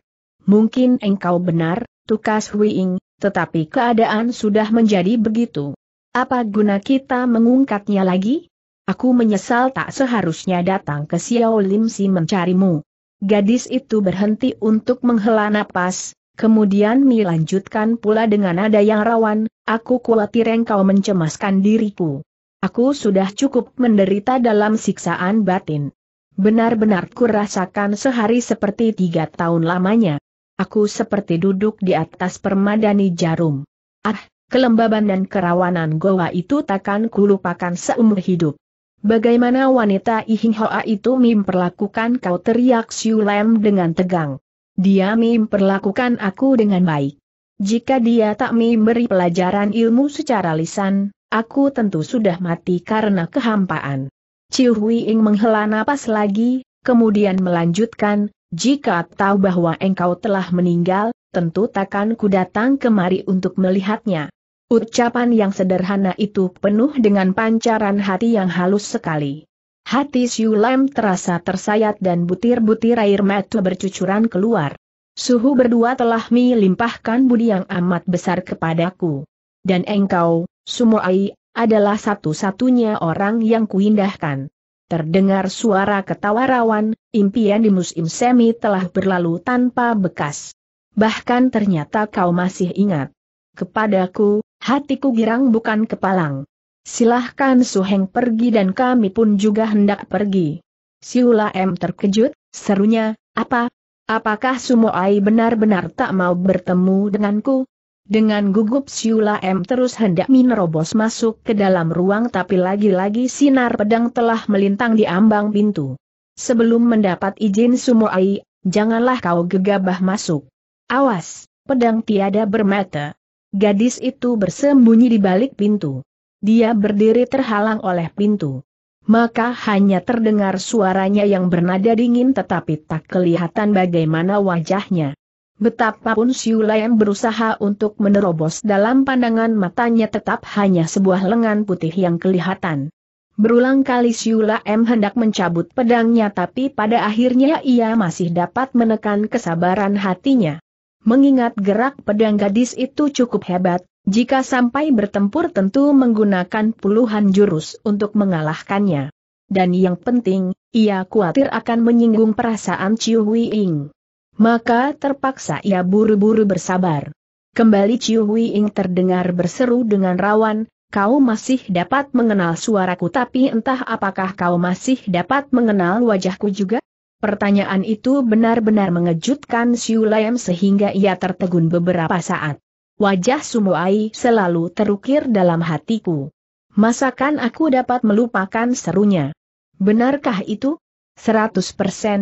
Mungkin engkau benar, tukas Huiing, tetapi keadaan sudah menjadi begitu. Apa guna kita mengungkatnya lagi? Aku menyesal tak seharusnya datang ke Xiao Lim Si mencarimu. Gadis itu berhenti untuk menghela napas, kemudian melanjutkan pula dengan nada yang rawan, aku khawatir engkau mencemaskan diriku. Aku sudah cukup menderita dalam siksaan batin. Benar-benar ku rasakan sehari seperti tiga tahun lamanya. Aku seperti duduk di atas permadani jarum. Ah, kelembaban dan kerawanan goa itu takkan kulupakan seumur hidup. Bagaimana wanita Ihing Hoa itu memperlakukan kau teriak Siu Lem dengan tegang. Dia memperlakukan aku dengan baik. Jika dia tak memberi pelajaran ilmu secara lisan, aku tentu sudah mati karena kehampaan. Ciu Hui Ing menghela napas lagi, kemudian melanjutkan, jika tahu bahwa engkau telah meninggal, tentu takkan ku datang kemari untuk melihatnya. Ucapan yang sederhana itu penuh dengan pancaran hati yang halus sekali. Hati Siu Lam terasa tersayat dan butir-butir air mata bercucuran keluar. Suhu berdua telah melimpahkan budi yang amat besar kepadaku. Dan engkau, sumo ai, adalah satu-satunya orang yang kuindahkan. Terdengar suara ketawa rawan, impian di musim semi telah berlalu tanpa bekas. Bahkan ternyata kau masih ingat. Kepadaku, hatiku girang bukan kepalang. Silahkan Suheng pergi dan kami pun juga hendak pergi. Siula M terkejut, serunya, apa? Apakah Sumo Ai benar-benar tak mau bertemu denganku? Dengan gugup Siula M terus hendak menerobos masuk ke dalam ruang tapi lagi-lagi sinar pedang telah melintang di ambang pintu. Sebelum mendapat izin Sumoai, janganlah kau gegabah masuk. Awas, pedang tiada bermata. Gadis itu bersembunyi di balik pintu. Dia berdiri terhalang oleh pintu. Maka hanya terdengar suaranya yang bernada dingin tetapi tak kelihatan bagaimana wajahnya. Betapapun Siu Siulayam berusaha untuk menerobos dalam pandangan matanya tetap hanya sebuah lengan putih yang kelihatan. Berulang kali Siula M hendak mencabut pedangnya tapi pada akhirnya ia masih dapat menekan kesabaran hatinya. Mengingat gerak pedang gadis itu cukup hebat, jika sampai bertempur tentu menggunakan puluhan jurus untuk mengalahkannya. Dan yang penting, ia khawatir akan menyinggung perasaan Chiu Wei Ying. Maka terpaksa ia buru-buru bersabar. Kembali Chiu Hui Ing terdengar berseru dengan rawan, kau masih dapat mengenal suaraku tapi entah apakah kau masih dapat mengenal wajahku juga? Pertanyaan itu benar-benar mengejutkan Siu Lam sehingga ia tertegun beberapa saat. Wajah Sumuai selalu terukir dalam hatiku. Masakan aku dapat melupakan serunya? Benarkah itu? Seratus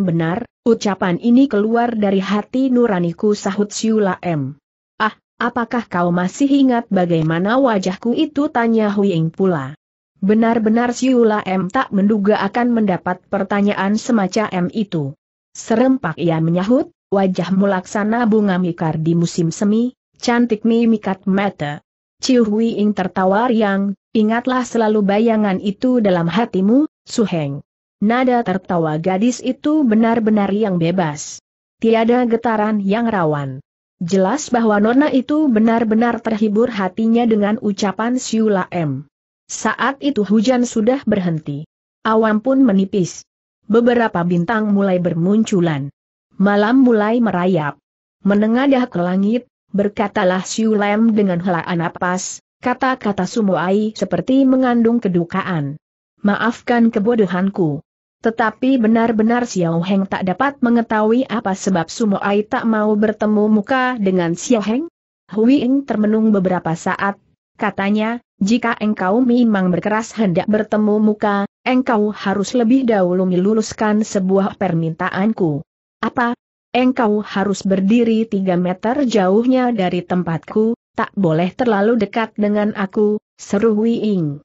benar, ucapan ini keluar dari hati nuraniku sahut Siula M. Ah, apakah kau masih ingat bagaimana wajahku itu tanya Ying pula. Benar-benar Siula M tak menduga akan mendapat pertanyaan semacam itu. Serempak ia menyahut, wajahmu laksana bunga mikar di musim semi, cantik mimikat mata. Ciu Ying tertawa riang, ingatlah selalu bayangan itu dalam hatimu, Suheng. Nada tertawa gadis itu benar-benar yang bebas. Tiada getaran yang rawan. Jelas bahwa Nona itu benar-benar terhibur hatinya dengan ucapan Siula M. Saat itu hujan sudah berhenti. Awam pun menipis. Beberapa bintang mulai bermunculan. Malam mulai merayap. Menengadah ke langit, berkatalah Siula M dengan helaan napas, kata-kata Sumoai seperti mengandung kedukaan. Maafkan kebodohanku. Tetapi benar-benar Xiao Heng tak dapat mengetahui apa sebab Sumo Ai tak mau bertemu muka dengan Xiao Heng. Hui Ying termenung beberapa saat. Katanya, jika engkau memang berkeras hendak bertemu muka, engkau harus lebih dahulu meluluskan sebuah permintaanku. Apa? Engkau harus berdiri tiga meter jauhnya dari tempatku, tak boleh terlalu dekat dengan aku, seru Hui Ing.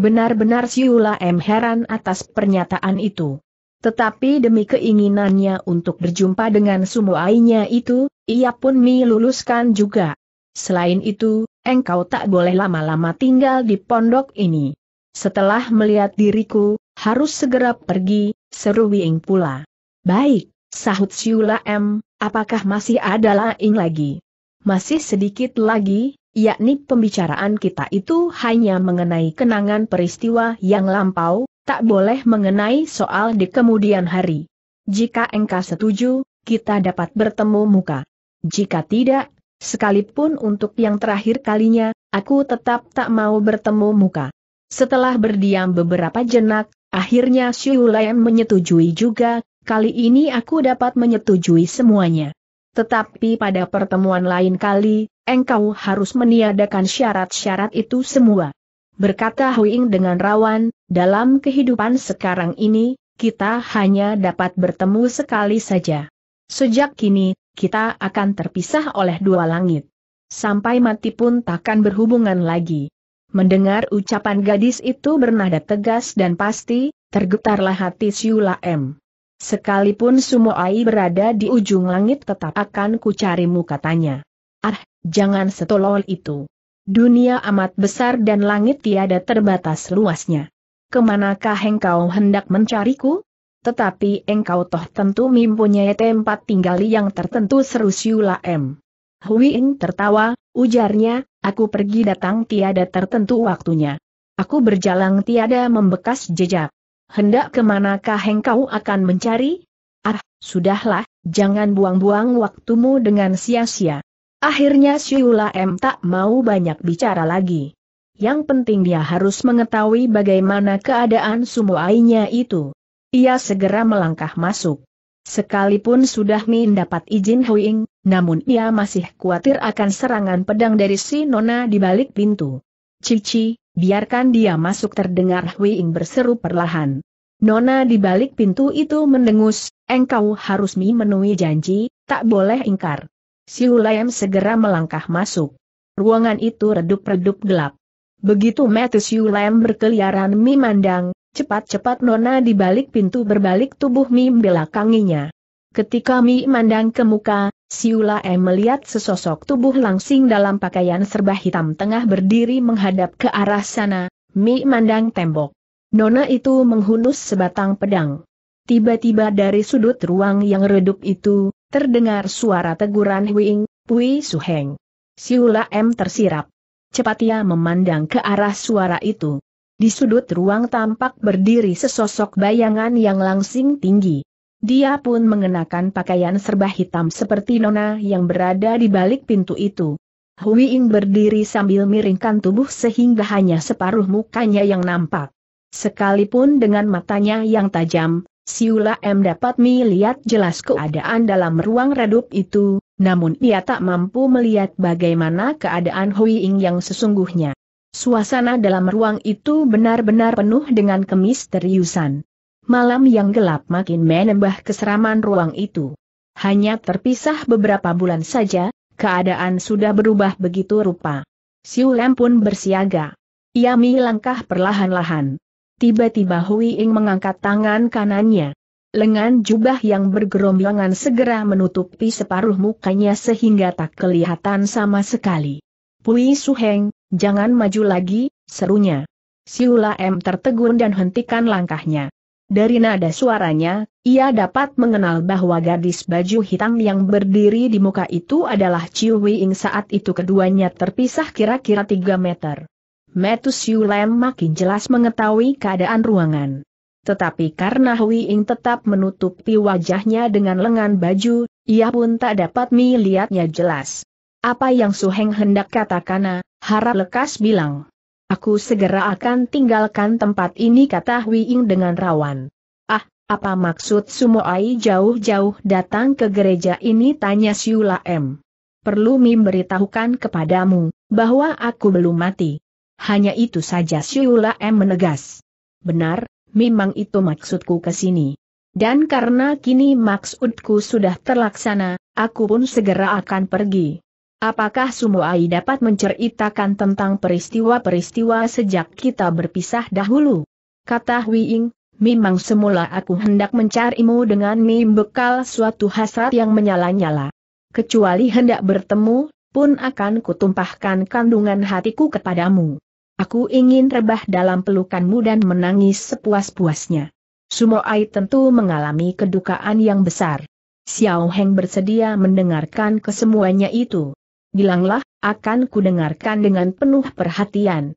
Benar-benar Siula M heran atas pernyataan itu. Tetapi demi keinginannya untuk berjumpa dengan sumuainya itu, ia pun meluluskan juga. Selain itu, engkau tak boleh lama-lama tinggal di pondok ini. Setelah melihat diriku, harus segera pergi, seru Wing pula. Baik, sahut Siula M, apakah masih ada laing lagi? Masih sedikit lagi, yakni pembicaraan kita itu hanya mengenai kenangan peristiwa yang lampau, tak boleh mengenai soal di kemudian hari. Jika engkau setuju, kita dapat bertemu muka. Jika tidak, sekalipun untuk yang terakhir kalinya, aku tetap tak mau bertemu muka. Setelah berdiam beberapa jenak, akhirnya Siulian menyetujui juga, kali ini aku dapat menyetujui semuanya. Tetapi pada pertemuan lain kali, engkau harus meniadakan syarat-syarat itu semua. Berkata Huing dengan rawan, dalam kehidupan sekarang ini, kita hanya dapat bertemu sekali saja. Sejak kini, kita akan terpisah oleh dua langit. Sampai mati pun takkan berhubungan lagi. Mendengar ucapan gadis itu bernada tegas dan pasti, tergetarlah hati Siula M. Sekalipun semua air berada di ujung langit tetap akan kucarimu katanya. Ah, jangan setolol itu. Dunia amat besar dan langit tiada terbatas luasnya. Kemanakah engkau hendak mencariku? Tetapi engkau toh tentu mempunyai tempat tinggal yang tertentu seru Siula M. Huiing tertawa, ujarnya, aku pergi datang tiada tertentu waktunya. Aku berjalan tiada membekas jejak. Hendak kemanakah engkau akan mencari? Ah, sudahlah, jangan buang-buang waktumu dengan sia-sia. Akhirnya Syuula M tak mau banyak bicara lagi. Yang penting dia harus mengetahui bagaimana keadaan sumuainya itu. Ia segera melangkah masuk. Sekalipun sudah Min dapat izin Huing, namun ia masih khawatir akan serangan pedang dari si Nona di balik pintu. Cici, biarkan dia masuk terdengar Huing berseru perlahan. Nona di balik pintu itu mendengus, engkau harus memenuhi janji, tak boleh ingkar. Siu segera melangkah masuk. Ruangan itu redup-redup gelap. Begitu Matthew Siu Layem berkeliaran memandang, cepat-cepat Nona di balik pintu berbalik tubuh Mim belakanginya. Ketika Mi mandang ke muka, Siu Layem melihat sesosok tubuh langsing dalam pakaian serba hitam tengah berdiri menghadap ke arah sana, Mi mandang tembok. Nona itu menghunus sebatang pedang. Tiba-tiba dari sudut ruang yang redup itu, Terdengar suara teguran Huing, Pui Suheng. Siula M tersirap. Cepat ia memandang ke arah suara itu. Di sudut ruang tampak berdiri sesosok bayangan yang langsing tinggi. Dia pun mengenakan pakaian serba hitam seperti nona yang berada di balik pintu itu. Hui Huiing berdiri sambil miringkan tubuh sehingga hanya separuh mukanya yang nampak. Sekalipun dengan matanya yang tajam, Siula M dapat melihat jelas keadaan dalam ruang redup itu, namun ia tak mampu melihat bagaimana keadaan Hui Ying yang sesungguhnya. Suasana dalam ruang itu benar-benar penuh dengan kemisteriusan. Malam yang gelap makin menambah keseraman ruang itu. Hanya terpisah beberapa bulan saja, keadaan sudah berubah begitu rupa. Siulem pun bersiaga. Ia melangkah perlahan-lahan. Tiba-tiba Hui Ing mengangkat tangan kanannya. Lengan jubah yang bergerombolan segera menutupi separuh mukanya sehingga tak kelihatan sama sekali. Pui Heng, jangan maju lagi, serunya. Siula M tertegun dan hentikan langkahnya. Dari nada suaranya, ia dapat mengenal bahwa gadis baju hitam yang berdiri di muka itu adalah Chiu Wei Ing saat itu keduanya terpisah kira-kira 3 meter. Metus Yulem makin jelas mengetahui keadaan ruangan. Tetapi karena Hui Ing tetap menutupi wajahnya dengan lengan baju, ia pun tak dapat melihatnya jelas. Apa yang Suheng hendak katakan, harap lekas bilang. Aku segera akan tinggalkan tempat ini kata Hui Ing dengan rawan. Ah, apa maksud Sumoai jauh-jauh datang ke gereja ini tanya Siula M. Perlu memberitahukan kepadamu, bahwa aku belum mati. Hanya itu saja Siula M menegas. Benar, memang itu maksudku ke sini. Dan karena kini maksudku sudah terlaksana, aku pun segera akan pergi. Apakah Sumuai dapat menceritakan tentang peristiwa-peristiwa sejak kita berpisah dahulu? Kata Huiing, memang semula aku hendak mencarimu dengan membekal suatu hasrat yang menyala-nyala. Kecuali hendak bertemu, pun akan kutumpahkan kandungan hatiku kepadamu. Aku ingin rebah dalam pelukanmu dan menangis sepuas-puasnya. Sumoai tentu mengalami kedukaan yang besar. Xiao Heng bersedia mendengarkan kesemuanya itu. Bilanglah, akan kudengarkan dengan penuh perhatian.